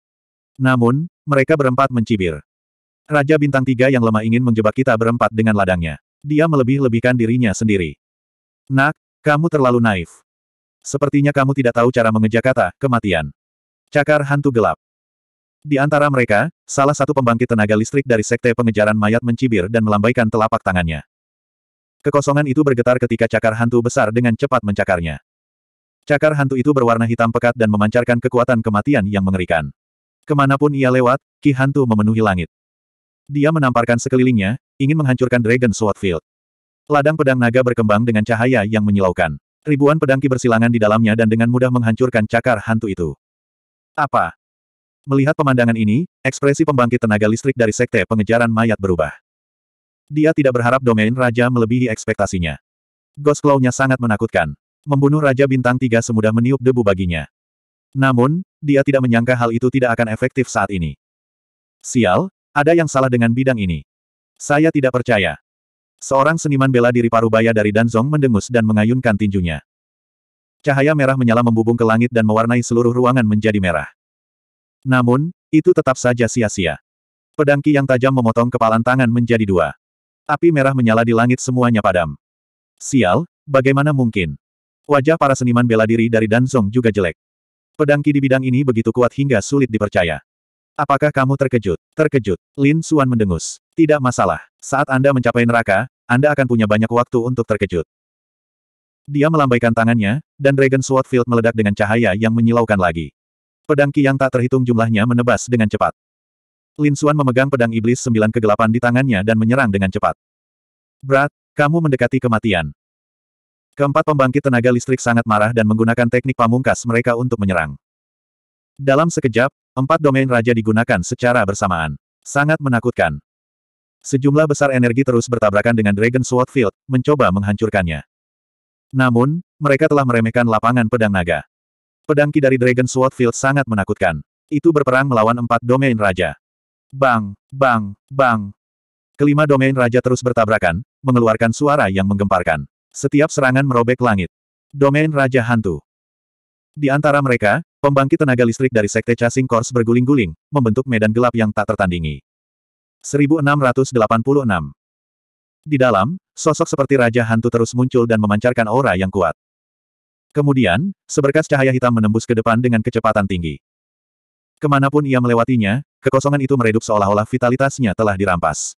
Namun, mereka berempat mencibir. Raja Bintang Tiga yang lemah ingin menjebak kita berempat dengan ladangnya. Dia melebih-lebihkan dirinya sendiri. Nak, kamu terlalu naif. Sepertinya kamu tidak tahu cara mengejar kata, kematian. Cakar hantu gelap. Di antara mereka, salah satu pembangkit tenaga listrik dari sekte pengejaran mayat mencibir dan melambaikan telapak tangannya. Kekosongan itu bergetar ketika cakar hantu besar dengan cepat mencakarnya. Cakar hantu itu berwarna hitam pekat dan memancarkan kekuatan kematian yang mengerikan. Kemanapun ia lewat, ki hantu memenuhi langit. Dia menamparkan sekelilingnya, ingin menghancurkan Dragon Sword Field. Ladang pedang naga berkembang dengan cahaya yang menyilaukan. Ribuan pedang ki bersilangan di dalamnya dan dengan mudah menghancurkan cakar hantu itu. Apa? Melihat pemandangan ini, ekspresi pembangkit tenaga listrik dari Sekte Pengejaran Mayat berubah. Dia tidak berharap domain raja melebihi ekspektasinya. Ghost Claw-nya sangat menakutkan membunuh Raja Bintang Tiga semudah meniup debu baginya. Namun, dia tidak menyangka hal itu tidak akan efektif saat ini. Sial, ada yang salah dengan bidang ini. Saya tidak percaya. Seorang seniman bela diri parubaya dari Danzong mendengus dan mengayunkan tinjunya. Cahaya merah menyala membubung ke langit dan mewarnai seluruh ruangan menjadi merah. Namun, itu tetap saja sia-sia. Pedangki yang tajam memotong kepalan tangan menjadi dua. Api merah menyala di langit semuanya padam. Sial, bagaimana mungkin? Wajah para seniman bela diri dari Danzong juga jelek. Pedangki di bidang ini begitu kuat hingga sulit dipercaya. Apakah kamu terkejut? Terkejut. Lin Suan mendengus. Tidak masalah. Saat Anda mencapai neraka, Anda akan punya banyak waktu untuk terkejut. Dia melambaikan tangannya, dan Dragon Sword Field meledak dengan cahaya yang menyilaukan lagi. Pedangki yang tak terhitung jumlahnya menebas dengan cepat. Lin Suan memegang pedang iblis sembilan kegelapan di tangannya dan menyerang dengan cepat. Berat, kamu mendekati kematian. Keempat pembangkit tenaga listrik sangat marah dan menggunakan teknik pamungkas mereka untuk menyerang. Dalam sekejap, empat domain raja digunakan secara bersamaan. Sangat menakutkan. Sejumlah besar energi terus bertabrakan dengan Dragon Sword Field, mencoba menghancurkannya. Namun, mereka telah meremehkan lapangan pedang naga. Pedangki dari Dragon Sword Field sangat menakutkan. Itu berperang melawan empat domain raja. Bang, bang, bang. Kelima domain raja terus bertabrakan, mengeluarkan suara yang menggemparkan. Setiap serangan merobek langit. Domain Raja Hantu. Di antara mereka, pembangkit tenaga listrik dari Sekte Chasing Course berguling-guling, membentuk medan gelap yang tak tertandingi. 1686 Di dalam, sosok seperti Raja Hantu terus muncul dan memancarkan aura yang kuat. Kemudian, seberkas cahaya hitam menembus ke depan dengan kecepatan tinggi. Kemanapun ia melewatinya, kekosongan itu meredup seolah-olah vitalitasnya telah dirampas.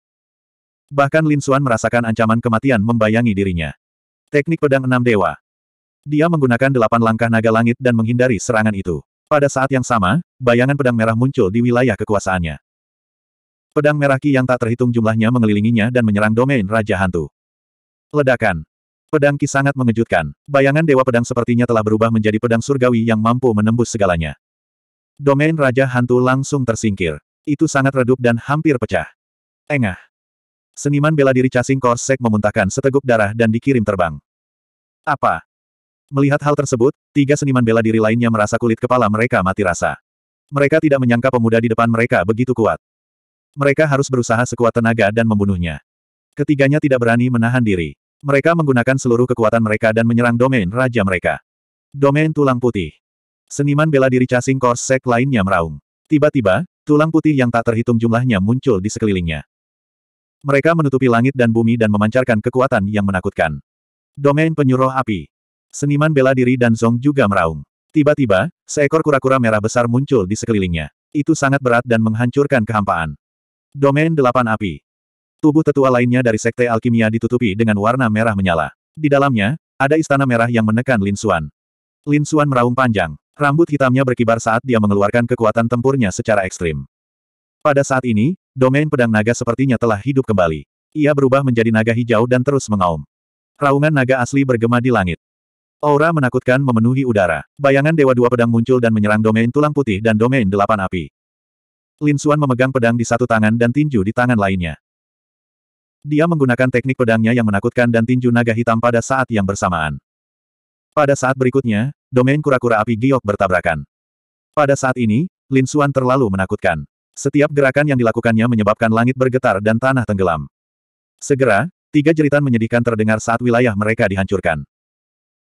Bahkan Lin Xuan merasakan ancaman kematian membayangi dirinya. Teknik pedang enam dewa. Dia menggunakan delapan langkah naga langit dan menghindari serangan itu. Pada saat yang sama, bayangan pedang merah muncul di wilayah kekuasaannya. Pedang merah ki yang tak terhitung jumlahnya mengelilinginya dan menyerang domain Raja Hantu. Ledakan. Pedang ki sangat mengejutkan. Bayangan Dewa Pedang sepertinya telah berubah menjadi pedang surgawi yang mampu menembus segalanya. Domain Raja Hantu langsung tersingkir. Itu sangat redup dan hampir pecah. Engah. Seniman bela diri casing korsek memuntahkan seteguk darah dan dikirim terbang. Apa? Melihat hal tersebut, tiga seniman bela diri lainnya merasa kulit kepala mereka mati rasa. Mereka tidak menyangka pemuda di depan mereka begitu kuat. Mereka harus berusaha sekuat tenaga dan membunuhnya. Ketiganya tidak berani menahan diri. Mereka menggunakan seluruh kekuatan mereka dan menyerang domain raja mereka. Domain tulang putih. Seniman bela diri casing korsek lainnya meraung. Tiba-tiba, tulang putih yang tak terhitung jumlahnya muncul di sekelilingnya. Mereka menutupi langit dan bumi dan memancarkan kekuatan yang menakutkan. Domain penyuruh api. Seniman bela diri dan Zong juga meraung. Tiba-tiba, seekor kura-kura merah besar muncul di sekelilingnya. Itu sangat berat dan menghancurkan kehampaan. Domain delapan api. Tubuh tetua lainnya dari sekte alkimia ditutupi dengan warna merah menyala. Di dalamnya, ada istana merah yang menekan Lin Xuan. Lin Xuan meraung panjang. Rambut hitamnya berkibar saat dia mengeluarkan kekuatan tempurnya secara ekstrim. Pada saat ini, domain pedang naga sepertinya telah hidup kembali. Ia berubah menjadi naga hijau dan terus mengaum. Raungan naga asli bergema di langit. Aura menakutkan memenuhi udara. Bayangan Dewa Dua Pedang muncul dan menyerang domain tulang putih dan domain delapan api. Lin Xuan memegang pedang di satu tangan dan tinju di tangan lainnya. Dia menggunakan teknik pedangnya yang menakutkan dan tinju naga hitam pada saat yang bersamaan. Pada saat berikutnya, domain kura-kura api giok bertabrakan. Pada saat ini, Lin Xuan terlalu menakutkan. Setiap gerakan yang dilakukannya menyebabkan langit bergetar dan tanah tenggelam. Segera, tiga jeritan menyedihkan terdengar saat wilayah mereka dihancurkan.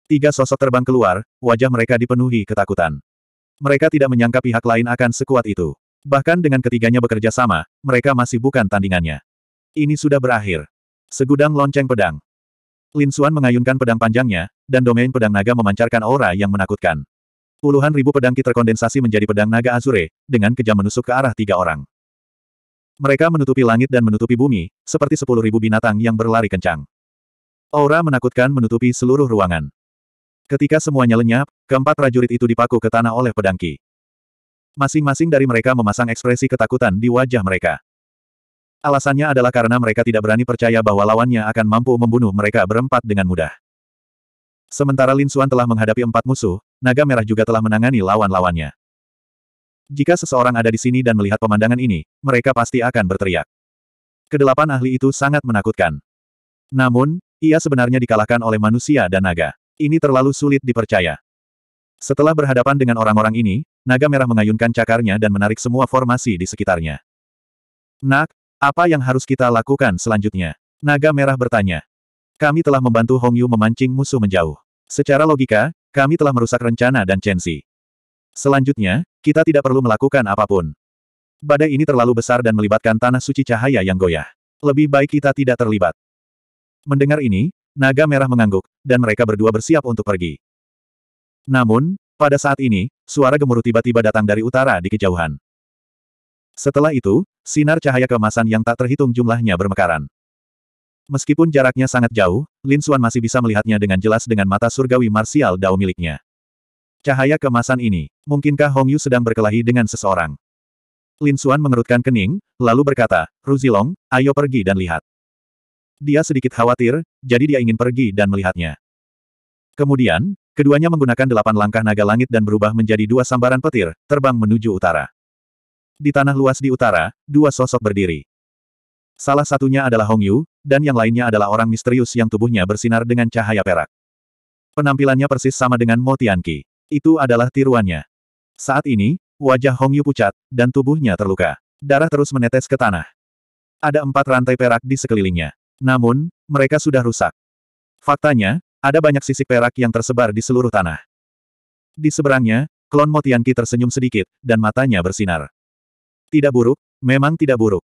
Tiga sosok terbang keluar, wajah mereka dipenuhi ketakutan. Mereka tidak menyangka pihak lain akan sekuat itu. Bahkan dengan ketiganya bekerja sama, mereka masih bukan tandingannya. Ini sudah berakhir. Segudang lonceng pedang. Lin Xuan mengayunkan pedang panjangnya, dan domain pedang naga memancarkan aura yang menakutkan. Puluhan ribu pedang ki terkondensasi menjadi pedang naga azure, dengan kejam menusuk ke arah tiga orang. Mereka menutupi langit dan menutupi bumi, seperti sepuluh ribu binatang yang berlari kencang. Aura menakutkan menutupi seluruh ruangan. Ketika semuanya lenyap, keempat prajurit itu dipaku ke tanah oleh pedang ki. Masing-masing dari mereka memasang ekspresi ketakutan di wajah mereka. Alasannya adalah karena mereka tidak berani percaya bahwa lawannya akan mampu membunuh mereka berempat dengan mudah. Sementara Lin Suan telah menghadapi empat musuh, naga merah juga telah menangani lawan-lawannya. Jika seseorang ada di sini dan melihat pemandangan ini, mereka pasti akan berteriak. Kedelapan ahli itu sangat menakutkan. Namun, ia sebenarnya dikalahkan oleh manusia dan naga. Ini terlalu sulit dipercaya. Setelah berhadapan dengan orang-orang ini, naga merah mengayunkan cakarnya dan menarik semua formasi di sekitarnya. Nak, apa yang harus kita lakukan selanjutnya? Naga merah bertanya. Kami telah membantu Hong Yu memancing musuh menjauh. Secara logika, kami telah merusak rencana dan Chensi. Selanjutnya, kita tidak perlu melakukan apapun. Badai ini terlalu besar dan melibatkan tanah suci cahaya yang goyah. Lebih baik kita tidak terlibat. Mendengar ini, naga merah mengangguk, dan mereka berdua bersiap untuk pergi. Namun, pada saat ini, suara gemuruh tiba-tiba datang dari utara di kejauhan. Setelah itu, sinar cahaya kemasan yang tak terhitung jumlahnya bermekaran. Meskipun jaraknya sangat jauh, Lin Xuan masih bisa melihatnya dengan jelas dengan mata surgawi marsial dao miliknya. Cahaya kemasan ini, mungkinkah Hong Yu sedang berkelahi dengan seseorang? Lin Xuan mengerutkan kening, lalu berkata, Ruzilong, ayo pergi dan lihat. Dia sedikit khawatir, jadi dia ingin pergi dan melihatnya. Kemudian, keduanya menggunakan delapan langkah naga langit dan berubah menjadi dua sambaran petir, terbang menuju utara. Di tanah luas di utara, dua sosok berdiri. Salah satunya adalah Hong Yu, dan yang lainnya adalah orang misterius yang tubuhnya bersinar dengan cahaya perak. Penampilannya persis sama dengan Mo Tianqi. Itu adalah tiruannya. Saat ini, wajah Hong Yu pucat, dan tubuhnya terluka. Darah terus menetes ke tanah. Ada empat rantai perak di sekelilingnya. Namun, mereka sudah rusak. Faktanya, ada banyak sisik perak yang tersebar di seluruh tanah. Di seberangnya, klon Mo Tianqi tersenyum sedikit, dan matanya bersinar. Tidak buruk, memang tidak buruk.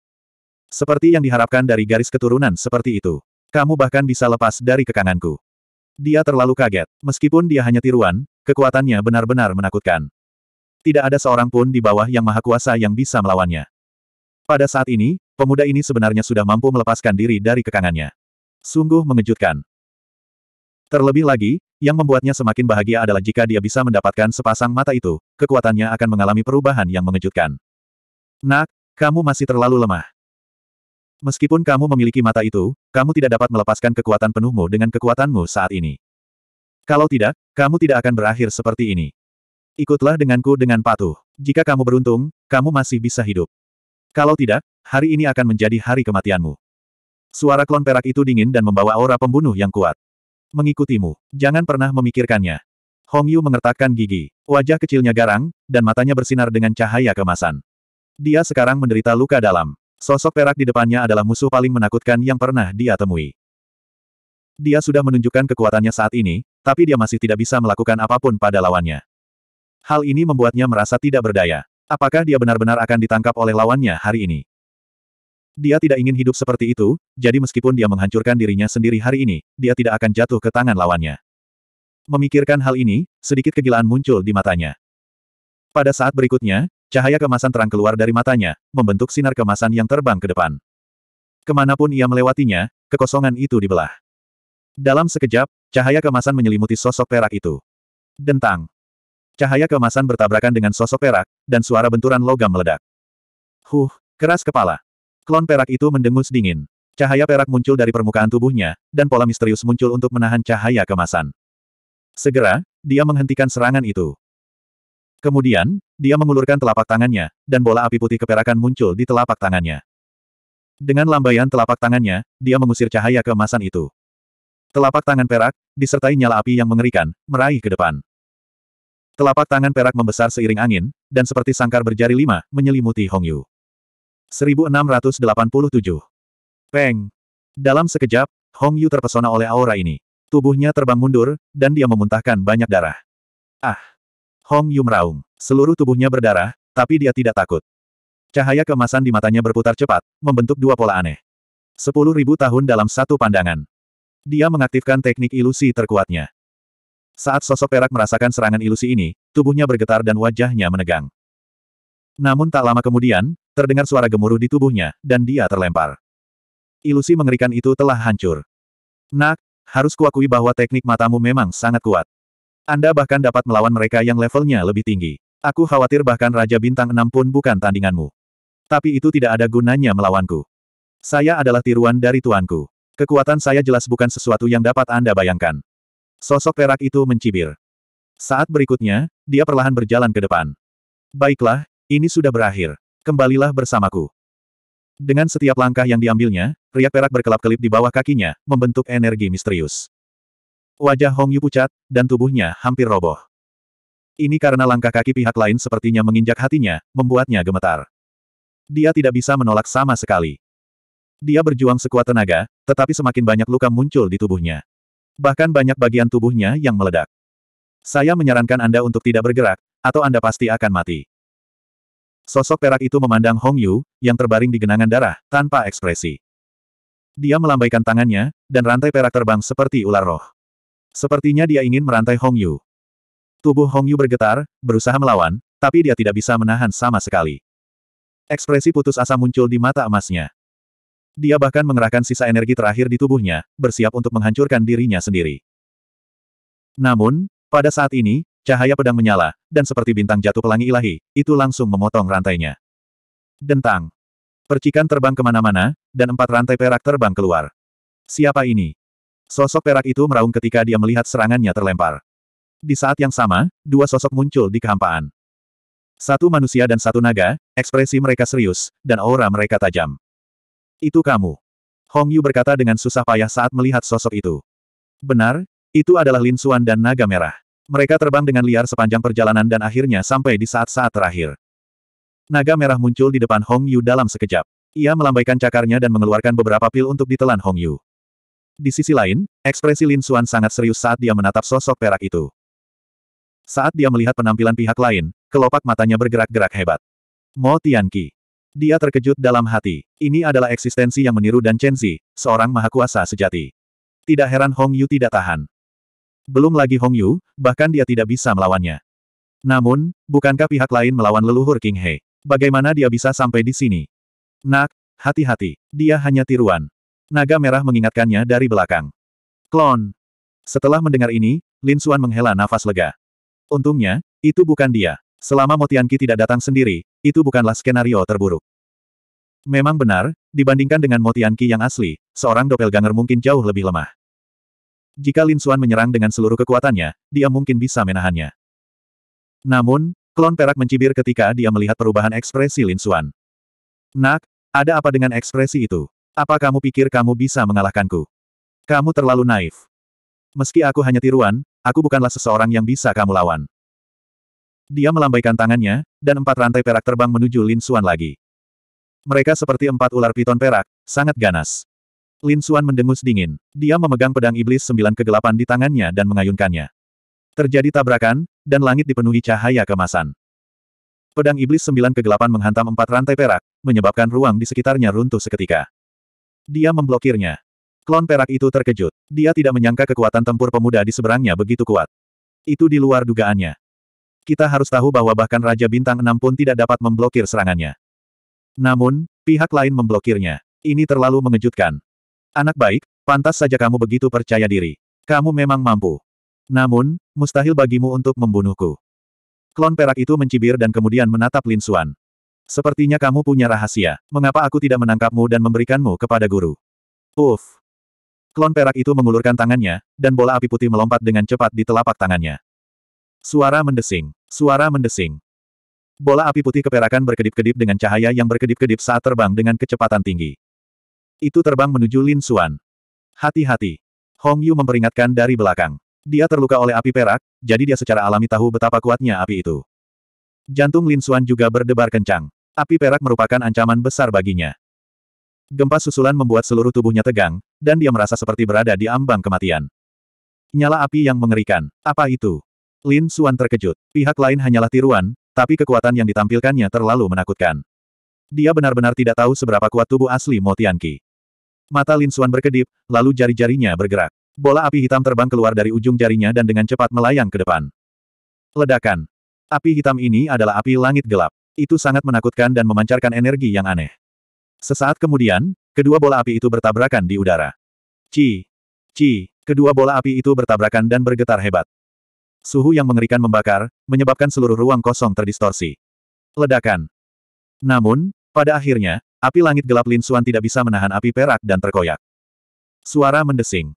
Seperti yang diharapkan dari garis keturunan seperti itu. Kamu bahkan bisa lepas dari kekanganku. Dia terlalu kaget. Meskipun dia hanya tiruan, kekuatannya benar-benar menakutkan. Tidak ada seorang pun di bawah yang maha kuasa yang bisa melawannya. Pada saat ini, pemuda ini sebenarnya sudah mampu melepaskan diri dari kekangannya. Sungguh mengejutkan. Terlebih lagi, yang membuatnya semakin bahagia adalah jika dia bisa mendapatkan sepasang mata itu, kekuatannya akan mengalami perubahan yang mengejutkan. Nak, kamu masih terlalu lemah. Meskipun kamu memiliki mata itu, kamu tidak dapat melepaskan kekuatan penuhmu dengan kekuatanmu saat ini. Kalau tidak, kamu tidak akan berakhir seperti ini. Ikutlah denganku dengan patuh. Jika kamu beruntung, kamu masih bisa hidup. Kalau tidak, hari ini akan menjadi hari kematianmu. Suara klon perak itu dingin dan membawa aura pembunuh yang kuat. Mengikutimu, jangan pernah memikirkannya. Hong Yu mengertakkan gigi, wajah kecilnya garang, dan matanya bersinar dengan cahaya kemasan. Dia sekarang menderita luka dalam. Sosok perak di depannya adalah musuh paling menakutkan yang pernah dia temui. Dia sudah menunjukkan kekuatannya saat ini, tapi dia masih tidak bisa melakukan apapun pada lawannya. Hal ini membuatnya merasa tidak berdaya. Apakah dia benar-benar akan ditangkap oleh lawannya hari ini? Dia tidak ingin hidup seperti itu, jadi meskipun dia menghancurkan dirinya sendiri hari ini, dia tidak akan jatuh ke tangan lawannya. Memikirkan hal ini, sedikit kegilaan muncul di matanya. Pada saat berikutnya, cahaya kemasan terang keluar dari matanya, membentuk sinar kemasan yang terbang ke depan. Kemanapun ia melewatinya, kekosongan itu dibelah. Dalam sekejap, cahaya kemasan menyelimuti sosok perak itu. Dentang. Cahaya kemasan bertabrakan dengan sosok perak, dan suara benturan logam meledak. Huh, keras kepala. Klon perak itu mendengus dingin. Cahaya perak muncul dari permukaan tubuhnya, dan pola misterius muncul untuk menahan cahaya kemasan. Segera, dia menghentikan serangan itu. Kemudian, dia mengulurkan telapak tangannya, dan bola api putih keperakan muncul di telapak tangannya. Dengan lambaian telapak tangannya, dia mengusir cahaya keemasan itu. Telapak tangan perak, disertai nyala api yang mengerikan, meraih ke depan. Telapak tangan perak membesar seiring angin, dan seperti sangkar berjari lima, menyelimuti Hongyu. 1687. Peng. Dalam sekejap, Hong Yu terpesona oleh aura ini. Tubuhnya terbang mundur, dan dia memuntahkan banyak darah. Ah! Hong Yu meraung. Seluruh tubuhnya berdarah, tapi dia tidak takut. Cahaya kemasan di matanya berputar cepat, membentuk dua pola aneh. Sepuluh ribu tahun dalam satu pandangan. Dia mengaktifkan teknik ilusi terkuatnya. Saat sosok perak merasakan serangan ilusi ini, tubuhnya bergetar dan wajahnya menegang. Namun tak lama kemudian, terdengar suara gemuruh di tubuhnya, dan dia terlempar. Ilusi mengerikan itu telah hancur. Nak, harus kuakui bahwa teknik matamu memang sangat kuat. Anda bahkan dapat melawan mereka yang levelnya lebih tinggi. Aku khawatir bahkan Raja Bintang 6 pun bukan tandinganmu. Tapi itu tidak ada gunanya melawanku. Saya adalah tiruan dari tuanku. Kekuatan saya jelas bukan sesuatu yang dapat Anda bayangkan. Sosok perak itu mencibir. Saat berikutnya, dia perlahan berjalan ke depan. Baiklah, ini sudah berakhir. Kembalilah bersamaku. Dengan setiap langkah yang diambilnya, riak perak berkelap-kelip di bawah kakinya, membentuk energi misterius. Wajah Hong Yu pucat, dan tubuhnya hampir roboh. Ini karena langkah kaki pihak lain sepertinya menginjak hatinya, membuatnya gemetar. Dia tidak bisa menolak sama sekali. Dia berjuang sekuat tenaga, tetapi semakin banyak luka muncul di tubuhnya. Bahkan banyak bagian tubuhnya yang meledak. Saya menyarankan Anda untuk tidak bergerak, atau Anda pasti akan mati. Sosok perak itu memandang Hong Yu, yang terbaring di genangan darah, tanpa ekspresi. Dia melambaikan tangannya, dan rantai perak terbang seperti ular roh. Sepertinya dia ingin merantai Hong Yu. Tubuh Hong Yu bergetar, berusaha melawan, tapi dia tidak bisa menahan sama sekali. Ekspresi putus asa muncul di mata emasnya. Dia bahkan mengerahkan sisa energi terakhir di tubuhnya, bersiap untuk menghancurkan dirinya sendiri. Namun, pada saat ini, cahaya pedang menyala, dan seperti bintang jatuh pelangi ilahi, itu langsung memotong rantainya. Dentang. Percikan terbang kemana-mana, dan empat rantai perak terbang keluar. Siapa ini? Sosok perak itu meraung ketika dia melihat serangannya terlempar. Di saat yang sama, dua sosok muncul di kehampaan. Satu manusia dan satu naga, ekspresi mereka serius, dan aura mereka tajam. Itu kamu. Hong Yu berkata dengan susah payah saat melihat sosok itu. Benar, itu adalah Lin Suan dan naga merah. Mereka terbang dengan liar sepanjang perjalanan dan akhirnya sampai di saat-saat terakhir. Naga merah muncul di depan Hong Yu dalam sekejap. Ia melambaikan cakarnya dan mengeluarkan beberapa pil untuk ditelan Hong Yu. Di sisi lain, ekspresi Lin Xuan sangat serius saat dia menatap sosok perak itu. Saat dia melihat penampilan pihak lain, kelopak matanya bergerak-gerak hebat. Mo Tianqi. Dia terkejut dalam hati. Ini adalah eksistensi yang meniru Dan Chen Chenzi, seorang mahakuasa sejati. Tidak heran Hong Yu tidak tahan. Belum lagi Hong Yu, bahkan dia tidak bisa melawannya. Namun, bukankah pihak lain melawan leluhur King He? Bagaimana dia bisa sampai di sini? Nak, hati-hati, dia hanya tiruan naga merah mengingatkannya dari belakang. Klon! Setelah mendengar ini, Lin Suan menghela nafas lega. Untungnya, itu bukan dia. Selama Motianki tidak datang sendiri, itu bukanlah skenario terburuk. Memang benar, dibandingkan dengan Motianki yang asli, seorang doppelganger mungkin jauh lebih lemah. Jika Lin Suan menyerang dengan seluruh kekuatannya, dia mungkin bisa menahannya. Namun, klon perak mencibir ketika dia melihat perubahan ekspresi Lin Suan. Nak, ada apa dengan ekspresi itu? Apa kamu pikir kamu bisa mengalahkanku? Kamu terlalu naif. Meski aku hanya tiruan, aku bukanlah seseorang yang bisa kamu lawan. Dia melambaikan tangannya, dan empat rantai perak terbang menuju Lin Xuan lagi. Mereka seperti empat ular piton perak, sangat ganas. Lin Xuan mendengus dingin. Dia memegang pedang iblis sembilan kegelapan di tangannya dan mengayunkannya. Terjadi tabrakan, dan langit dipenuhi cahaya kemasan. Pedang iblis sembilan kegelapan menghantam empat rantai perak, menyebabkan ruang di sekitarnya runtuh seketika. Dia memblokirnya. Klon perak itu terkejut. Dia tidak menyangka kekuatan tempur pemuda di seberangnya begitu kuat. Itu di luar dugaannya. Kita harus tahu bahwa bahkan Raja Bintang 6 pun tidak dapat memblokir serangannya. Namun, pihak lain memblokirnya. Ini terlalu mengejutkan. Anak baik, pantas saja kamu begitu percaya diri. Kamu memang mampu. Namun, mustahil bagimu untuk membunuhku. Klon perak itu mencibir dan kemudian menatap Lin Suan. Sepertinya kamu punya rahasia. Mengapa aku tidak menangkapmu dan memberikanmu kepada guru? Uff. Klon perak itu mengulurkan tangannya, dan bola api putih melompat dengan cepat di telapak tangannya. Suara mendesing. Suara mendesing. Bola api putih keperakan berkedip-kedip dengan cahaya yang berkedip-kedip saat terbang dengan kecepatan tinggi. Itu terbang menuju Lin Xuan. Hati-hati. Hong Yu memperingatkan dari belakang. Dia terluka oleh api perak, jadi dia secara alami tahu betapa kuatnya api itu. Jantung Lin Xuan juga berdebar kencang. Api perak merupakan ancaman besar baginya. Gempa susulan membuat seluruh tubuhnya tegang, dan dia merasa seperti berada di ambang kematian. Nyala api yang mengerikan. Apa itu? Lin Xuan terkejut. Pihak lain hanyalah tiruan, tapi kekuatan yang ditampilkannya terlalu menakutkan. Dia benar-benar tidak tahu seberapa kuat tubuh asli Mo Tianqi. Mata Lin Xuan berkedip, lalu jari-jarinya bergerak. Bola api hitam terbang keluar dari ujung jarinya dan dengan cepat melayang ke depan. Ledakan. Api hitam ini adalah api langit gelap. Itu sangat menakutkan dan memancarkan energi yang aneh. Sesaat kemudian, kedua bola api itu bertabrakan di udara. Ci, ci, kedua bola api itu bertabrakan dan bergetar hebat. Suhu yang mengerikan membakar, menyebabkan seluruh ruang kosong terdistorsi. Ledakan. Namun, pada akhirnya, api langit gelap Lin Xuan tidak bisa menahan api perak dan terkoyak. Suara mendesing.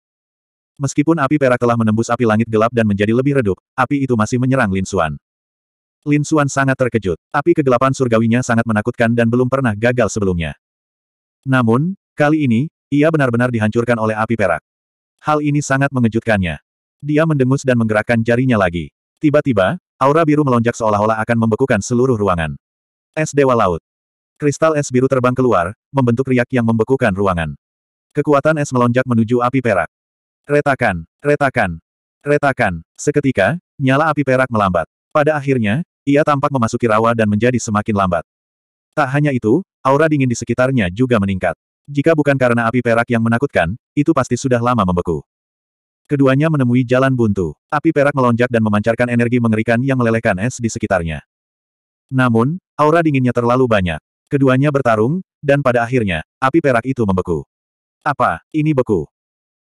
Meskipun api perak telah menembus api langit gelap dan menjadi lebih redup, api itu masih menyerang Lin Xuan. Lin Xuan sangat terkejut. Api kegelapan surgawinya sangat menakutkan dan belum pernah gagal sebelumnya. Namun, kali ini, ia benar-benar dihancurkan oleh api perak. Hal ini sangat mengejutkannya. Dia mendengus dan menggerakkan jarinya lagi. Tiba-tiba, aura biru melonjak seolah-olah akan membekukan seluruh ruangan. Es Dewa Laut. Kristal es biru terbang keluar, membentuk riak yang membekukan ruangan. Kekuatan es melonjak menuju api perak. Retakan, retakan, retakan. Seketika, nyala api perak melambat. Pada akhirnya, ia tampak memasuki rawa dan menjadi semakin lambat. Tak hanya itu, aura dingin di sekitarnya juga meningkat. Jika bukan karena api perak yang menakutkan, itu pasti sudah lama membeku. Keduanya menemui jalan buntu. Api perak melonjak dan memancarkan energi mengerikan yang melelehkan es di sekitarnya. Namun, aura dinginnya terlalu banyak. Keduanya bertarung, dan pada akhirnya, api perak itu membeku. Apa, ini beku?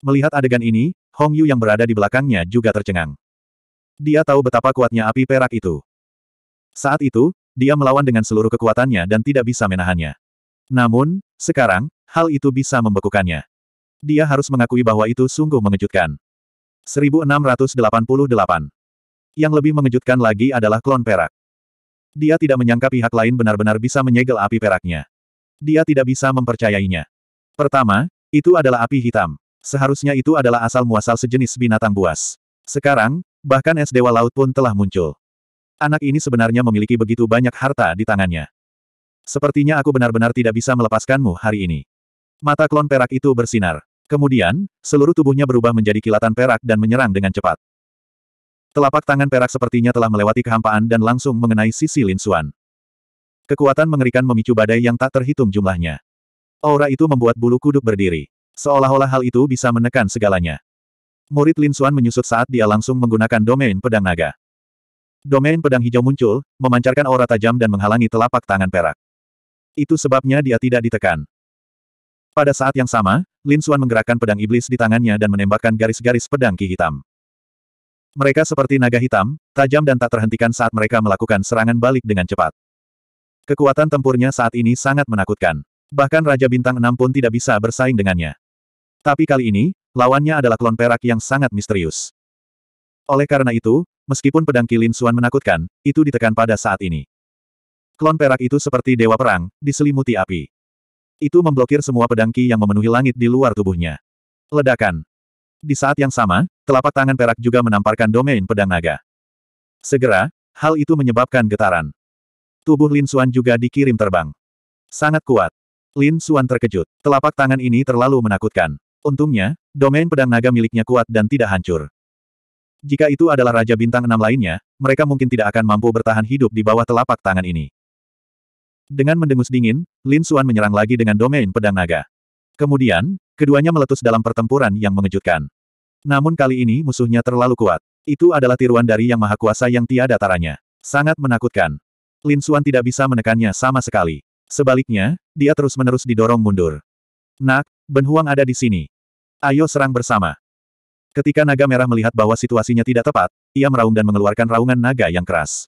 Melihat adegan ini, Hong Yu yang berada di belakangnya juga tercengang. Dia tahu betapa kuatnya api perak itu. Saat itu, dia melawan dengan seluruh kekuatannya dan tidak bisa menahannya. Namun, sekarang, hal itu bisa membekukannya. Dia harus mengakui bahwa itu sungguh mengejutkan. 1688 Yang lebih mengejutkan lagi adalah klon perak. Dia tidak menyangka pihak lain benar-benar bisa menyegel api peraknya. Dia tidak bisa mempercayainya. Pertama, itu adalah api hitam. Seharusnya itu adalah asal-muasal sejenis binatang buas. Sekarang, bahkan es dewa laut pun telah muncul. Anak ini sebenarnya memiliki begitu banyak harta di tangannya. Sepertinya aku benar-benar tidak bisa melepaskanmu hari ini. Mata klon perak itu bersinar. Kemudian, seluruh tubuhnya berubah menjadi kilatan perak dan menyerang dengan cepat. Telapak tangan perak sepertinya telah melewati kehampaan dan langsung mengenai sisi Lin Xuan. Kekuatan mengerikan memicu badai yang tak terhitung jumlahnya. Aura itu membuat bulu kuduk berdiri. Seolah-olah hal itu bisa menekan segalanya. Murid Lin Xuan menyusut saat dia langsung menggunakan domain pedang naga. Domain pedang hijau muncul, memancarkan aura tajam dan menghalangi telapak tangan perak. Itu sebabnya dia tidak ditekan. Pada saat yang sama, Lin Xuan menggerakkan pedang iblis di tangannya dan menembakkan garis-garis pedang ki hitam. Mereka seperti naga hitam, tajam dan tak terhentikan saat mereka melakukan serangan balik dengan cepat. Kekuatan tempurnya saat ini sangat menakutkan. Bahkan Raja Bintang 6 pun tidak bisa bersaing dengannya. Tapi kali ini, lawannya adalah klon perak yang sangat misterius. Oleh karena itu, Meskipun pedang Kilin Suan menakutkan, itu ditekan pada saat ini. Klon perak itu seperti dewa perang, diselimuti api. Itu memblokir semua pedang Ki yang memenuhi langit di luar tubuhnya. Ledakan. Di saat yang sama, telapak tangan perak juga menamparkan domain pedang naga. Segera, hal itu menyebabkan getaran. Tubuh Lin Suan juga dikirim terbang. Sangat kuat. Lin Suan terkejut. Telapak tangan ini terlalu menakutkan. Untungnya, domain pedang naga miliknya kuat dan tidak hancur. Jika itu adalah Raja Bintang Enam lainnya, mereka mungkin tidak akan mampu bertahan hidup di bawah telapak tangan ini. Dengan mendengus dingin, Lin Xuan menyerang lagi dengan domain pedang naga. Kemudian, keduanya meletus dalam pertempuran yang mengejutkan. Namun kali ini musuhnya terlalu kuat. Itu adalah tiruan dari Yang Maha Kuasa yang tiada taranya. Sangat menakutkan. Lin Xuan tidak bisa menekannya sama sekali. Sebaliknya, dia terus-menerus didorong mundur. Nak, Ben Huang ada di sini. Ayo serang bersama. Ketika naga merah melihat bahwa situasinya tidak tepat, ia meraung dan mengeluarkan raungan naga yang keras.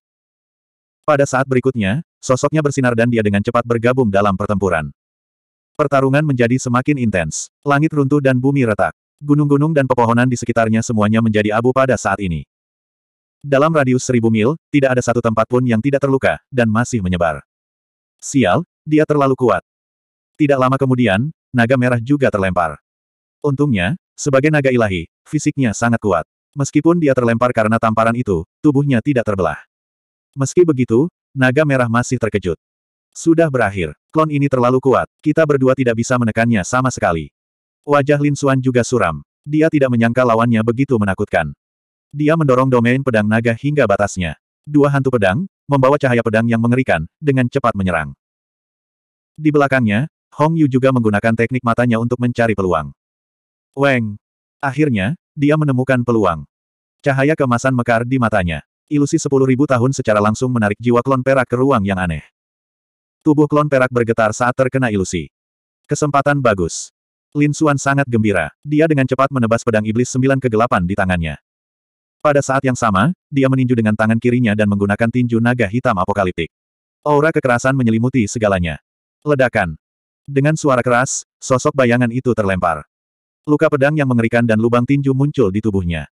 Pada saat berikutnya, sosoknya bersinar dan dia dengan cepat bergabung dalam pertempuran. Pertarungan menjadi semakin intens. Langit runtuh dan bumi retak. Gunung-gunung dan pepohonan di sekitarnya semuanya menjadi abu pada saat ini. Dalam radius seribu mil, tidak ada satu tempat pun yang tidak terluka, dan masih menyebar. Sial, dia terlalu kuat. Tidak lama kemudian, naga merah juga terlempar. Untungnya, sebagai naga ilahi, Fisiknya sangat kuat. Meskipun dia terlempar karena tamparan itu, tubuhnya tidak terbelah. Meski begitu, naga merah masih terkejut. Sudah berakhir. Klon ini terlalu kuat, kita berdua tidak bisa menekannya sama sekali. Wajah Lin Suan juga suram. Dia tidak menyangka lawannya begitu menakutkan. Dia mendorong domain pedang naga hingga batasnya. Dua hantu pedang, membawa cahaya pedang yang mengerikan, dengan cepat menyerang. Di belakangnya, Hong Yu juga menggunakan teknik matanya untuk mencari peluang. Weng, Akhirnya, dia menemukan peluang. Cahaya kemasan mekar di matanya. Ilusi sepuluh ribu tahun secara langsung menarik jiwa klon perak ke ruang yang aneh. Tubuh klon perak bergetar saat terkena ilusi. Kesempatan bagus. Lin Suan sangat gembira. Dia dengan cepat menebas pedang iblis sembilan kegelapan di tangannya. Pada saat yang sama, dia meninju dengan tangan kirinya dan menggunakan tinju naga hitam apokaliptik. Aura kekerasan menyelimuti segalanya. Ledakan. Dengan suara keras, sosok bayangan itu terlempar. Luka pedang yang mengerikan dan lubang tinju muncul di tubuhnya.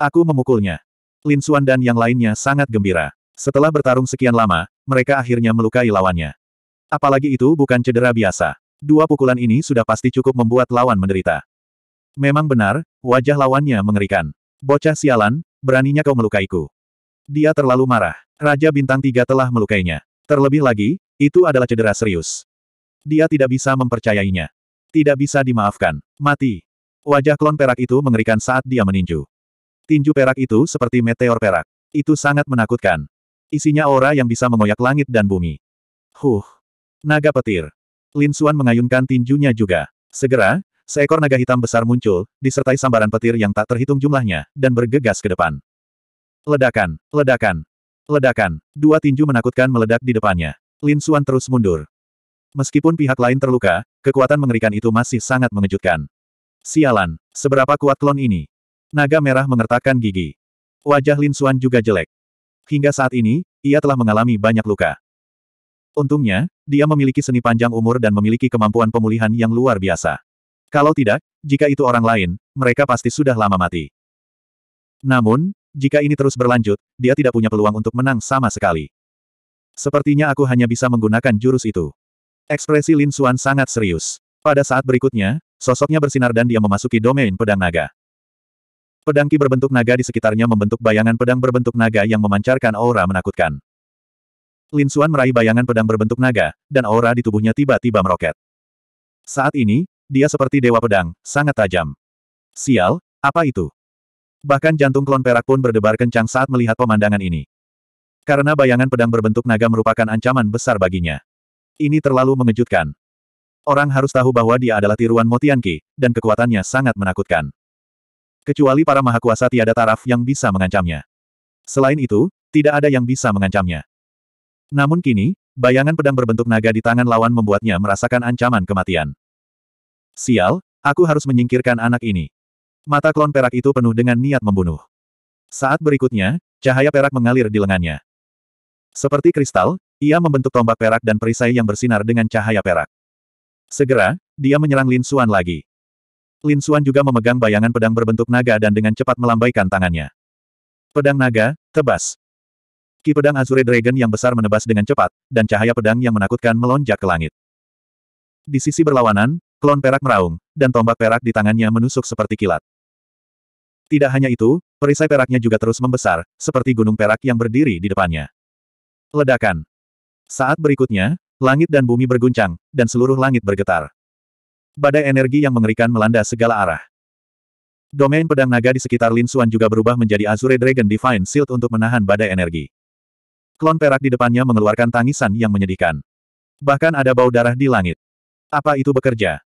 Aku memukulnya. Lin Xuan dan yang lainnya sangat gembira. Setelah bertarung sekian lama, mereka akhirnya melukai lawannya. Apalagi itu bukan cedera biasa. Dua pukulan ini sudah pasti cukup membuat lawan menderita. Memang benar, wajah lawannya mengerikan. Bocah sialan, beraninya kau melukaiku. Dia terlalu marah. Raja Bintang Tiga telah melukainya. Terlebih lagi, itu adalah cedera serius. Dia tidak bisa mempercayainya. Tidak bisa dimaafkan. Mati. Wajah klon perak itu mengerikan saat dia meninju. Tinju perak itu seperti meteor perak. Itu sangat menakutkan. Isinya aura yang bisa mengoyak langit dan bumi. Huh. Naga petir. Lin Xuan mengayunkan tinjunya juga. Segera, seekor naga hitam besar muncul, disertai sambaran petir yang tak terhitung jumlahnya, dan bergegas ke depan. Ledakan, ledakan, ledakan. Dua tinju menakutkan meledak di depannya. Lin Xuan terus mundur. Meskipun pihak lain terluka, kekuatan mengerikan itu masih sangat mengejutkan. Sialan, seberapa kuat klon ini? Naga merah mengertakkan gigi. Wajah Lin Xuan juga jelek. Hingga saat ini, ia telah mengalami banyak luka. Untungnya, dia memiliki seni panjang umur dan memiliki kemampuan pemulihan yang luar biasa. Kalau tidak, jika itu orang lain, mereka pasti sudah lama mati. Namun, jika ini terus berlanjut, dia tidak punya peluang untuk menang sama sekali. Sepertinya aku hanya bisa menggunakan jurus itu. Ekspresi Lin Xuan sangat serius. Pada saat berikutnya, sosoknya bersinar dan dia memasuki domain pedang naga. Pedang ki berbentuk naga di sekitarnya membentuk bayangan pedang berbentuk naga yang memancarkan aura menakutkan. Lin Xuan meraih bayangan pedang berbentuk naga, dan aura di tubuhnya tiba-tiba meroket. Saat ini, dia seperti dewa pedang, sangat tajam. Sial, apa itu? Bahkan jantung klon perak pun berdebar kencang saat melihat pemandangan ini. Karena bayangan pedang berbentuk naga merupakan ancaman besar baginya. Ini terlalu mengejutkan. Orang harus tahu bahwa dia adalah tiruan Motianki, dan kekuatannya sangat menakutkan. Kecuali para mahakuasa tiada taraf yang bisa mengancamnya. Selain itu, tidak ada yang bisa mengancamnya. Namun kini, bayangan pedang berbentuk naga di tangan lawan membuatnya merasakan ancaman kematian. Sial, aku harus menyingkirkan anak ini. Mata klon perak itu penuh dengan niat membunuh. Saat berikutnya, cahaya perak mengalir di lengannya. Seperti kristal, ia membentuk tombak perak dan perisai yang bersinar dengan cahaya perak. Segera, dia menyerang Lin Xuan lagi. Lin Xuan juga memegang bayangan pedang berbentuk naga dan dengan cepat melambaikan tangannya. Pedang naga, tebas. Ki pedang Azure Dragon yang besar menebas dengan cepat, dan cahaya pedang yang menakutkan melonjak ke langit. Di sisi berlawanan, klon perak meraung, dan tombak perak di tangannya menusuk seperti kilat. Tidak hanya itu, perisai peraknya juga terus membesar, seperti gunung perak yang berdiri di depannya. Ledakan. Saat berikutnya, langit dan bumi berguncang, dan seluruh langit bergetar. Badai energi yang mengerikan melanda segala arah. Domain pedang naga di sekitar Lin Xuan juga berubah menjadi Azure Dragon Divine Shield untuk menahan badai energi. Klon perak di depannya mengeluarkan tangisan yang menyedihkan. Bahkan ada bau darah di langit. Apa itu bekerja?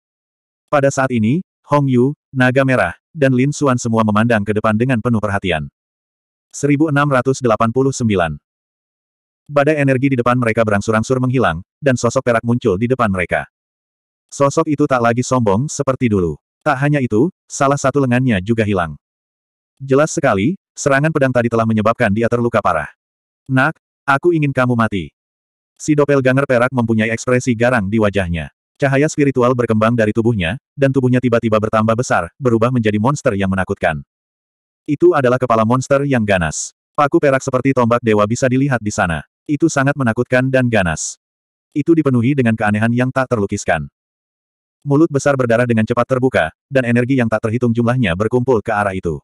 Pada saat ini, Hong Yu, Naga Merah, dan Lin Xuan semua memandang ke depan dengan penuh perhatian. 1689 Badai energi di depan mereka berangsur-angsur menghilang, dan sosok perak muncul di depan mereka. Sosok itu tak lagi sombong seperti dulu. Tak hanya itu, salah satu lengannya juga hilang. Jelas sekali, serangan pedang tadi telah menyebabkan dia terluka parah. Nak, aku ingin kamu mati. Si doppelganger perak mempunyai ekspresi garang di wajahnya. Cahaya spiritual berkembang dari tubuhnya, dan tubuhnya tiba-tiba bertambah besar, berubah menjadi monster yang menakutkan. Itu adalah kepala monster yang ganas. Paku perak seperti tombak dewa bisa dilihat di sana. Itu sangat menakutkan dan ganas. Itu dipenuhi dengan keanehan yang tak terlukiskan. Mulut besar berdarah dengan cepat terbuka, dan energi yang tak terhitung jumlahnya berkumpul ke arah itu.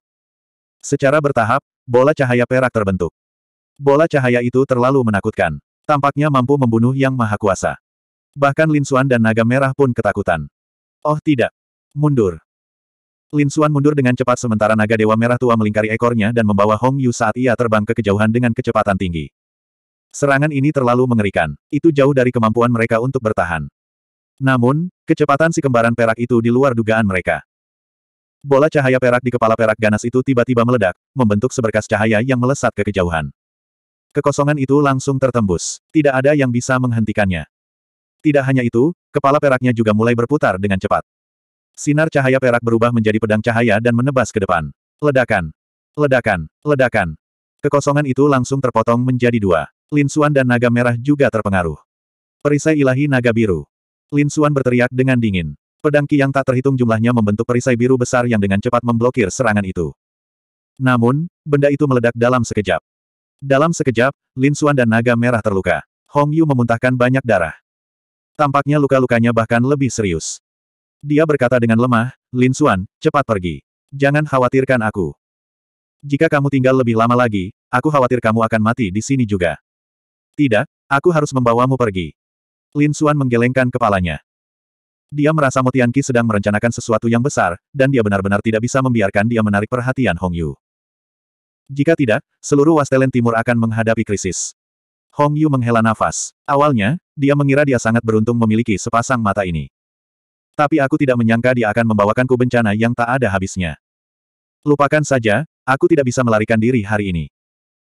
Secara bertahap, bola cahaya perak terbentuk. Bola cahaya itu terlalu menakutkan. Tampaknya mampu membunuh yang maha kuasa. Bahkan Lin Xuan dan naga merah pun ketakutan. Oh tidak. Mundur. Lin Xuan mundur dengan cepat sementara naga dewa merah tua melingkari ekornya dan membawa Hong Yu saat ia terbang ke kejauhan dengan kecepatan tinggi. Serangan ini terlalu mengerikan. Itu jauh dari kemampuan mereka untuk bertahan. Namun, kecepatan si kembaran perak itu di luar dugaan mereka. Bola cahaya perak di kepala perak ganas itu tiba-tiba meledak, membentuk seberkas cahaya yang melesat ke kejauhan. Kekosongan itu langsung tertembus. Tidak ada yang bisa menghentikannya. Tidak hanya itu, kepala peraknya juga mulai berputar dengan cepat. Sinar cahaya perak berubah menjadi pedang cahaya dan menebas ke depan. Ledakan. Ledakan. Ledakan. Kekosongan itu langsung terpotong menjadi dua. Lin Suan dan naga merah juga terpengaruh. Perisai ilahi naga biru. Lin Suan berteriak dengan dingin. Pedang yang tak terhitung jumlahnya membentuk perisai biru besar yang dengan cepat memblokir serangan itu. Namun, benda itu meledak dalam sekejap. Dalam sekejap, Lin Suan dan naga merah terluka. Hong Yu memuntahkan banyak darah. Tampaknya luka-lukanya bahkan lebih serius. Dia berkata dengan lemah, Lin Suan, cepat pergi. Jangan khawatirkan aku. Jika kamu tinggal lebih lama lagi, aku khawatir kamu akan mati di sini juga. Tidak, aku harus membawamu pergi. Lin Xuan menggelengkan kepalanya. Dia merasa Mo Tianqi sedang merencanakan sesuatu yang besar, dan dia benar-benar tidak bisa membiarkan dia menarik perhatian Hong Yu. Jika tidak, seluruh Wastelen Timur akan menghadapi krisis. Hong Yu menghela nafas. Awalnya, dia mengira dia sangat beruntung memiliki sepasang mata ini. Tapi aku tidak menyangka dia akan membawakanku bencana yang tak ada habisnya. Lupakan saja, aku tidak bisa melarikan diri hari ini.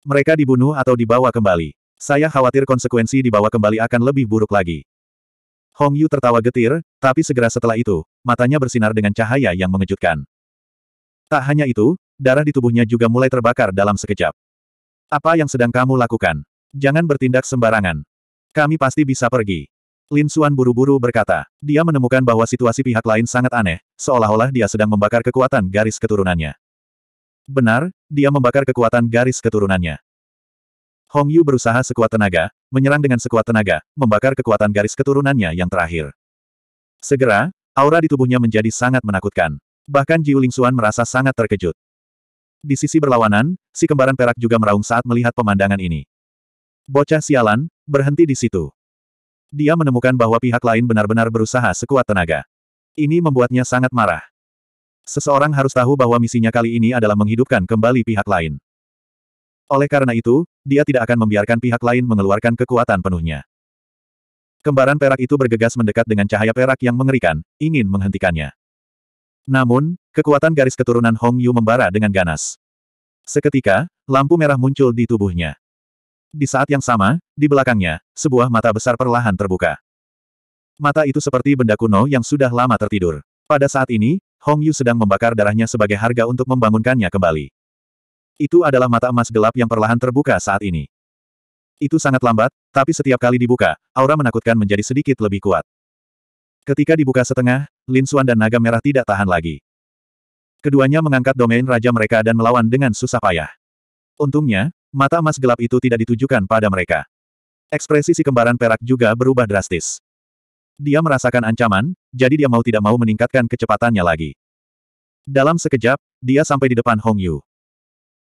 Mereka dibunuh atau dibawa kembali. Saya khawatir konsekuensi di bawah kembali akan lebih buruk lagi. Hong Yu tertawa getir, tapi segera setelah itu, matanya bersinar dengan cahaya yang mengejutkan. Tak hanya itu, darah di tubuhnya juga mulai terbakar dalam sekejap. Apa yang sedang kamu lakukan? Jangan bertindak sembarangan. Kami pasti bisa pergi. Lin Suan buru-buru berkata. Dia menemukan bahwa situasi pihak lain sangat aneh, seolah-olah dia sedang membakar kekuatan garis keturunannya. Benar, dia membakar kekuatan garis keturunannya. Hong Yu berusaha sekuat tenaga, menyerang dengan sekuat tenaga, membakar kekuatan garis keturunannya yang terakhir. Segera, aura di tubuhnya menjadi sangat menakutkan. Bahkan Jiu Xuan merasa sangat terkejut. Di sisi berlawanan, si kembaran perak juga meraung saat melihat pemandangan ini. Bocah sialan, berhenti di situ. Dia menemukan bahwa pihak lain benar-benar berusaha sekuat tenaga. Ini membuatnya sangat marah. Seseorang harus tahu bahwa misinya kali ini adalah menghidupkan kembali pihak lain. Oleh karena itu, dia tidak akan membiarkan pihak lain mengeluarkan kekuatan penuhnya. Kembaran perak itu bergegas mendekat dengan cahaya perak yang mengerikan, ingin menghentikannya. Namun, kekuatan garis keturunan Hong Yu membara dengan ganas. Seketika, lampu merah muncul di tubuhnya. Di saat yang sama, di belakangnya, sebuah mata besar perlahan terbuka. Mata itu seperti benda kuno yang sudah lama tertidur. Pada saat ini, Hong Yu sedang membakar darahnya sebagai harga untuk membangunkannya kembali. Itu adalah mata emas gelap yang perlahan terbuka saat ini. Itu sangat lambat, tapi setiap kali dibuka, aura menakutkan menjadi sedikit lebih kuat. Ketika dibuka setengah, Lin Xuan dan naga merah tidak tahan lagi. Keduanya mengangkat domain raja mereka dan melawan dengan susah payah. Untungnya, mata emas gelap itu tidak ditujukan pada mereka. Ekspresi si kembaran perak juga berubah drastis. Dia merasakan ancaman, jadi dia mau tidak mau meningkatkan kecepatannya lagi. Dalam sekejap, dia sampai di depan Hong Yu.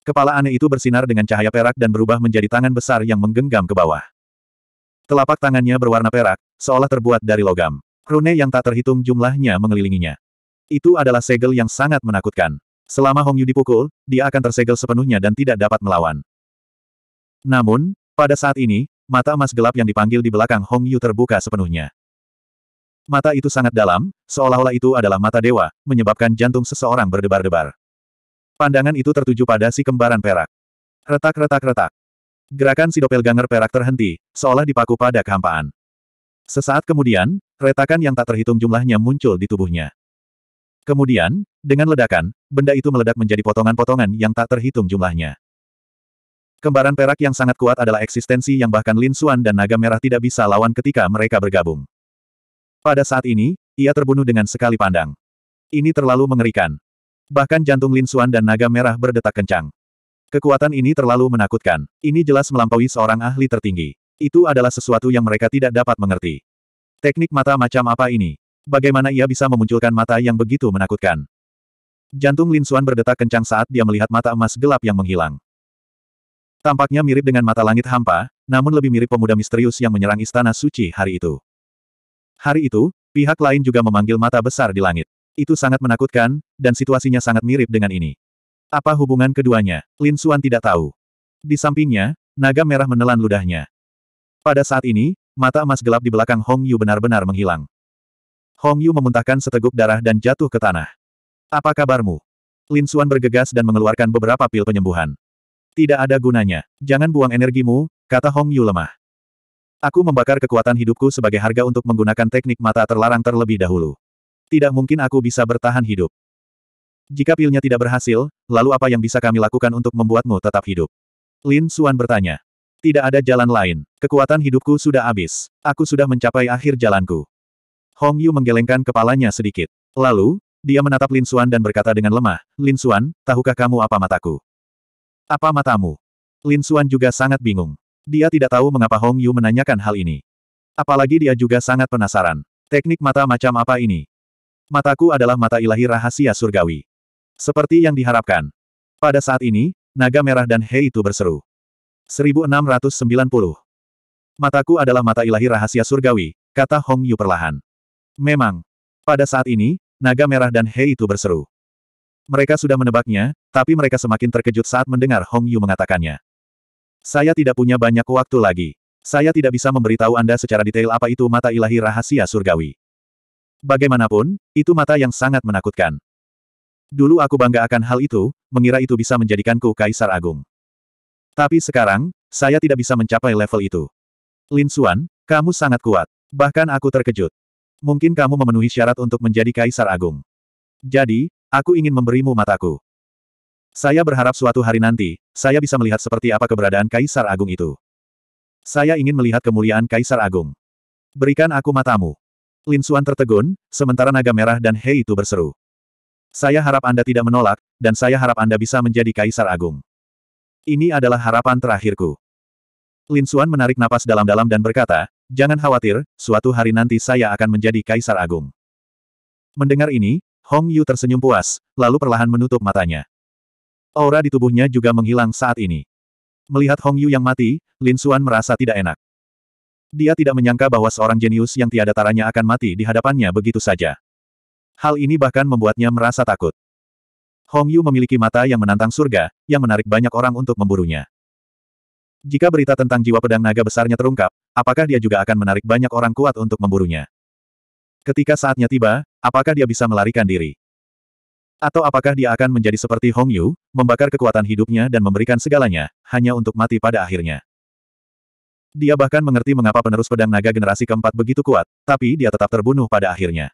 Kepala aneh itu bersinar dengan cahaya perak dan berubah menjadi tangan besar yang menggenggam ke bawah. Telapak tangannya berwarna perak, seolah terbuat dari logam. Rune yang tak terhitung jumlahnya mengelilinginya. Itu adalah segel yang sangat menakutkan. Selama Hong Yu dipukul, dia akan tersegel sepenuhnya dan tidak dapat melawan. Namun, pada saat ini, mata emas gelap yang dipanggil di belakang Hong Yu terbuka sepenuhnya. Mata itu sangat dalam, seolah-olah itu adalah mata dewa, menyebabkan jantung seseorang berdebar-debar. Pandangan itu tertuju pada si kembaran perak. Retak-retak-retak. Gerakan si doppelganger perak terhenti, seolah dipaku pada kehampaan. Sesaat kemudian, retakan yang tak terhitung jumlahnya muncul di tubuhnya. Kemudian, dengan ledakan, benda itu meledak menjadi potongan-potongan yang tak terhitung jumlahnya. Kembaran perak yang sangat kuat adalah eksistensi yang bahkan Lin Suan dan Naga Merah tidak bisa lawan ketika mereka bergabung. Pada saat ini, ia terbunuh dengan sekali pandang. Ini terlalu mengerikan. Bahkan jantung Lin Suan dan naga merah berdetak kencang. Kekuatan ini terlalu menakutkan. Ini jelas melampaui seorang ahli tertinggi. Itu adalah sesuatu yang mereka tidak dapat mengerti. Teknik mata macam apa ini? Bagaimana ia bisa memunculkan mata yang begitu menakutkan? Jantung Lin Suan berdetak kencang saat dia melihat mata emas gelap yang menghilang. Tampaknya mirip dengan mata langit hampa, namun lebih mirip pemuda misterius yang menyerang istana suci hari itu. Hari itu, pihak lain juga memanggil mata besar di langit. Itu sangat menakutkan, dan situasinya sangat mirip dengan ini. Apa hubungan keduanya? Lin Xuan tidak tahu. Di sampingnya, naga merah menelan ludahnya. Pada saat ini, mata emas gelap di belakang Hong Yu benar-benar menghilang. Hong Yu memuntahkan seteguk darah dan jatuh ke tanah. Apa kabarmu? Lin Xuan bergegas dan mengeluarkan beberapa pil penyembuhan. Tidak ada gunanya. Jangan buang energimu, kata Hong Yu lemah. Aku membakar kekuatan hidupku sebagai harga untuk menggunakan teknik mata terlarang terlebih dahulu. Tidak mungkin aku bisa bertahan hidup. Jika pilnya tidak berhasil, lalu apa yang bisa kami lakukan untuk membuatmu tetap hidup? Lin Suan bertanya. Tidak ada jalan lain. Kekuatan hidupku sudah habis. Aku sudah mencapai akhir jalanku. Hong Yu menggelengkan kepalanya sedikit. Lalu, dia menatap Lin Suan dan berkata dengan lemah, Lin Suan, tahukah kamu apa mataku? Apa matamu? Lin Suan juga sangat bingung. Dia tidak tahu mengapa Hong Yu menanyakan hal ini. Apalagi dia juga sangat penasaran. Teknik mata macam apa ini? Mataku adalah mata ilahi rahasia surgawi. Seperti yang diharapkan. Pada saat ini, naga merah dan Hei itu berseru. 1690. Mataku adalah mata ilahi rahasia surgawi, kata Hong Yu perlahan. Memang. Pada saat ini, naga merah dan Hei itu berseru. Mereka sudah menebaknya, tapi mereka semakin terkejut saat mendengar Hong Yu mengatakannya. Saya tidak punya banyak waktu lagi. Saya tidak bisa memberitahu Anda secara detail apa itu mata ilahi rahasia surgawi. Bagaimanapun, itu mata yang sangat menakutkan. Dulu aku bangga akan hal itu, mengira itu bisa menjadikanku kaisar agung. Tapi sekarang, saya tidak bisa mencapai level itu. Lin Xuan, kamu sangat kuat. Bahkan aku terkejut. Mungkin kamu memenuhi syarat untuk menjadi kaisar agung. Jadi, aku ingin memberimu mataku. Saya berharap suatu hari nanti, saya bisa melihat seperti apa keberadaan kaisar agung itu. Saya ingin melihat kemuliaan kaisar agung. Berikan aku matamu. Lin Suan tertegun, sementara naga merah dan Hei itu berseru. Saya harap Anda tidak menolak, dan saya harap Anda bisa menjadi Kaisar Agung. Ini adalah harapan terakhirku. Lin Suan menarik napas dalam-dalam dan berkata, Jangan khawatir, suatu hari nanti saya akan menjadi Kaisar Agung. Mendengar ini, Hong Yu tersenyum puas, lalu perlahan menutup matanya. Aura di tubuhnya juga menghilang saat ini. Melihat Hong Yu yang mati, Lin Suan merasa tidak enak. Dia tidak menyangka bahwa seorang jenius yang tiada taranya akan mati di hadapannya begitu saja. Hal ini bahkan membuatnya merasa takut. Hong Yu memiliki mata yang menantang surga, yang menarik banyak orang untuk memburunya. Jika berita tentang jiwa pedang naga besarnya terungkap, apakah dia juga akan menarik banyak orang kuat untuk memburunya? Ketika saatnya tiba, apakah dia bisa melarikan diri? Atau apakah dia akan menjadi seperti Hong Yu, membakar kekuatan hidupnya dan memberikan segalanya, hanya untuk mati pada akhirnya? Dia bahkan mengerti mengapa penerus pedang naga generasi keempat begitu kuat, tapi dia tetap terbunuh pada akhirnya.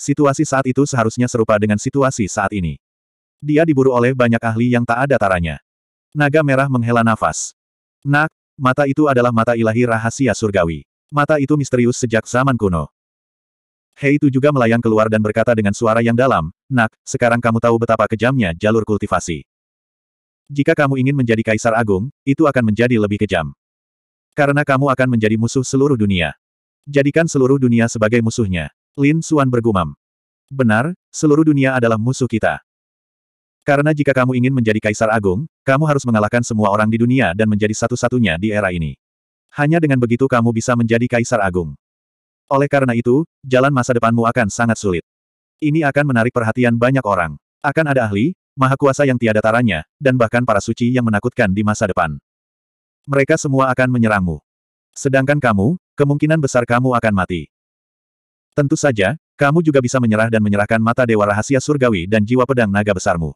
Situasi saat itu seharusnya serupa dengan situasi saat ini. Dia diburu oleh banyak ahli yang tak ada taranya. Naga merah menghela nafas. Nak, mata itu adalah mata ilahi rahasia surgawi. Mata itu misterius sejak zaman kuno. Hei itu juga melayang keluar dan berkata dengan suara yang dalam, Nak, sekarang kamu tahu betapa kejamnya jalur kultivasi. Jika kamu ingin menjadi kaisar agung, itu akan menjadi lebih kejam. Karena kamu akan menjadi musuh seluruh dunia. Jadikan seluruh dunia sebagai musuhnya. Lin Suan bergumam. Benar, seluruh dunia adalah musuh kita. Karena jika kamu ingin menjadi kaisar agung, kamu harus mengalahkan semua orang di dunia dan menjadi satu-satunya di era ini. Hanya dengan begitu kamu bisa menjadi kaisar agung. Oleh karena itu, jalan masa depanmu akan sangat sulit. Ini akan menarik perhatian banyak orang. Akan ada ahli, maha kuasa yang tiada taranya, dan bahkan para suci yang menakutkan di masa depan. Mereka semua akan menyerangmu. Sedangkan kamu, kemungkinan besar kamu akan mati. Tentu saja, kamu juga bisa menyerah dan menyerahkan mata dewa rahasia surgawi dan jiwa pedang naga besarmu.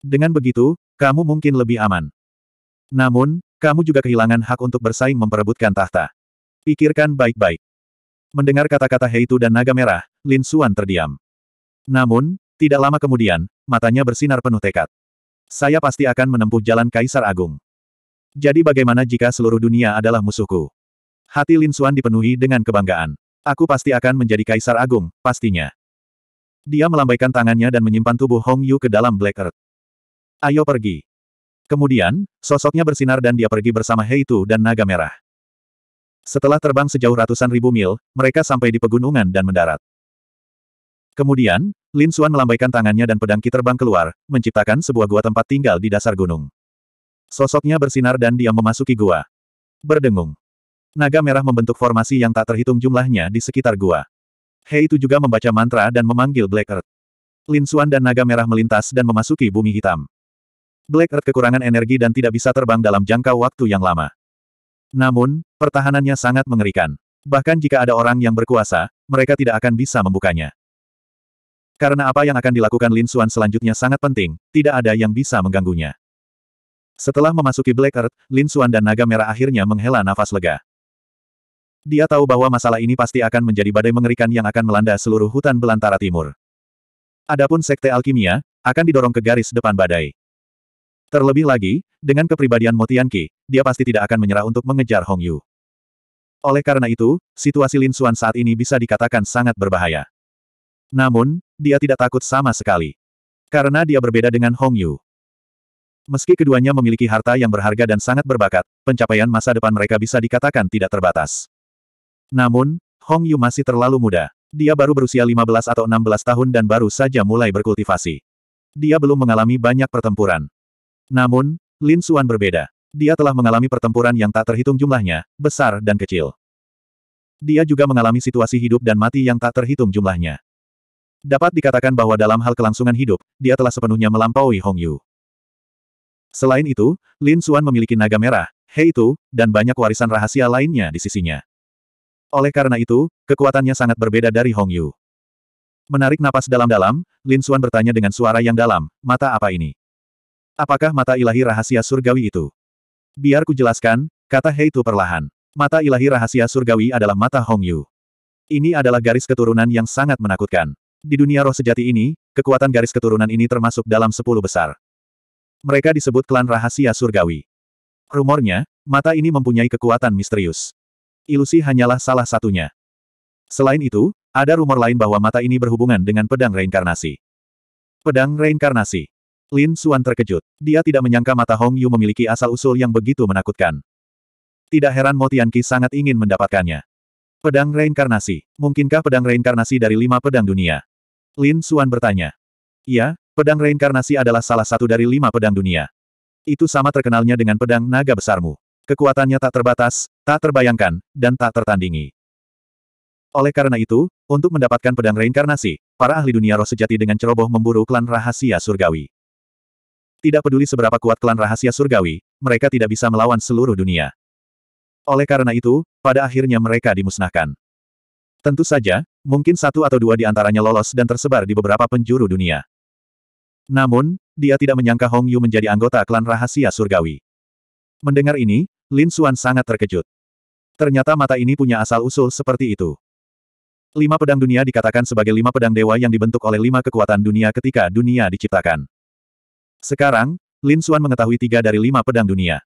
Dengan begitu, kamu mungkin lebih aman. Namun, kamu juga kehilangan hak untuk bersaing memperebutkan tahta. Pikirkan baik-baik. Mendengar kata-kata Heitu dan Naga Merah, Lin Xuan terdiam. Namun, tidak lama kemudian, matanya bersinar penuh tekad. Saya pasti akan menempuh jalan Kaisar Agung. Jadi bagaimana jika seluruh dunia adalah musuhku? Hati Lin Xuan dipenuhi dengan kebanggaan. Aku pasti akan menjadi kaisar agung, pastinya. Dia melambaikan tangannya dan menyimpan tubuh Hong Yu ke dalam Black Earth. Ayo pergi. Kemudian, sosoknya bersinar dan dia pergi bersama Hei Tu dan Naga Merah. Setelah terbang sejauh ratusan ribu mil, mereka sampai di pegunungan dan mendarat. Kemudian, Lin Xuan melambaikan tangannya dan pedang ki terbang keluar, menciptakan sebuah gua tempat tinggal di dasar gunung. Sosoknya bersinar dan dia memasuki gua. Berdengung. Naga merah membentuk formasi yang tak terhitung jumlahnya di sekitar gua. Hei itu juga membaca mantra dan memanggil Black Earth. Lin Xuan dan naga merah melintas dan memasuki bumi hitam. Black Earth kekurangan energi dan tidak bisa terbang dalam jangka waktu yang lama. Namun, pertahanannya sangat mengerikan. Bahkan jika ada orang yang berkuasa, mereka tidak akan bisa membukanya. Karena apa yang akan dilakukan Lin Xuan selanjutnya sangat penting, tidak ada yang bisa mengganggunya. Setelah memasuki Black Earth, Lin Xuan dan Naga Merah akhirnya menghela nafas lega. Dia tahu bahwa masalah ini pasti akan menjadi badai mengerikan yang akan melanda seluruh hutan belantara timur. Adapun Sekte Alkimia, akan didorong ke garis depan badai. Terlebih lagi, dengan kepribadian Motianki, dia pasti tidak akan menyerah untuk mengejar Hong Yu. Oleh karena itu, situasi Lin Xuan saat ini bisa dikatakan sangat berbahaya. Namun, dia tidak takut sama sekali. Karena dia berbeda dengan Hong Yu. Meski keduanya memiliki harta yang berharga dan sangat berbakat, pencapaian masa depan mereka bisa dikatakan tidak terbatas. Namun, Hong Yu masih terlalu muda. Dia baru berusia 15 atau 16 tahun dan baru saja mulai berkultivasi. Dia belum mengalami banyak pertempuran. Namun, Lin Xuan berbeda. Dia telah mengalami pertempuran yang tak terhitung jumlahnya, besar dan kecil. Dia juga mengalami situasi hidup dan mati yang tak terhitung jumlahnya. Dapat dikatakan bahwa dalam hal kelangsungan hidup, dia telah sepenuhnya melampaui Hong Yu. Selain itu, Lin Suan memiliki naga merah, Hei itu, dan banyak warisan rahasia lainnya di sisinya. Oleh karena itu, kekuatannya sangat berbeda dari Hong Yu. Menarik napas dalam-dalam, Lin Suan bertanya dengan suara yang dalam, mata apa ini? Apakah mata ilahi rahasia surgawi itu? Biar ku jelaskan, kata Hei itu perlahan. Mata ilahi rahasia surgawi adalah mata Hong Yu. Ini adalah garis keturunan yang sangat menakutkan. Di dunia roh sejati ini, kekuatan garis keturunan ini termasuk dalam sepuluh besar. Mereka disebut klan rahasia surgawi. Rumornya, mata ini mempunyai kekuatan misterius. Ilusi hanyalah salah satunya. Selain itu, ada rumor lain bahwa mata ini berhubungan dengan pedang reinkarnasi. Pedang reinkarnasi. Lin Suan terkejut. Dia tidak menyangka mata Hong Yu memiliki asal-usul yang begitu menakutkan. Tidak heran Mo Tianqi sangat ingin mendapatkannya. Pedang reinkarnasi. Mungkinkah pedang reinkarnasi dari lima pedang dunia? Lin Suan bertanya. Iya, Pedang reinkarnasi adalah salah satu dari lima pedang dunia. Itu sama terkenalnya dengan pedang naga besarmu. Kekuatannya tak terbatas, tak terbayangkan, dan tak tertandingi. Oleh karena itu, untuk mendapatkan pedang reinkarnasi, para ahli dunia roh sejati dengan ceroboh memburu klan rahasia surgawi. Tidak peduli seberapa kuat klan rahasia surgawi, mereka tidak bisa melawan seluruh dunia. Oleh karena itu, pada akhirnya mereka dimusnahkan. Tentu saja, mungkin satu atau dua di antaranya lolos dan tersebar di beberapa penjuru dunia. Namun, dia tidak menyangka Hong Yu menjadi anggota klan rahasia surgawi. Mendengar ini, Lin Xuan sangat terkejut. Ternyata mata ini punya asal-usul seperti itu. Lima pedang dunia dikatakan sebagai lima pedang dewa yang dibentuk oleh lima kekuatan dunia ketika dunia diciptakan. Sekarang, Lin Xuan mengetahui tiga dari lima pedang dunia.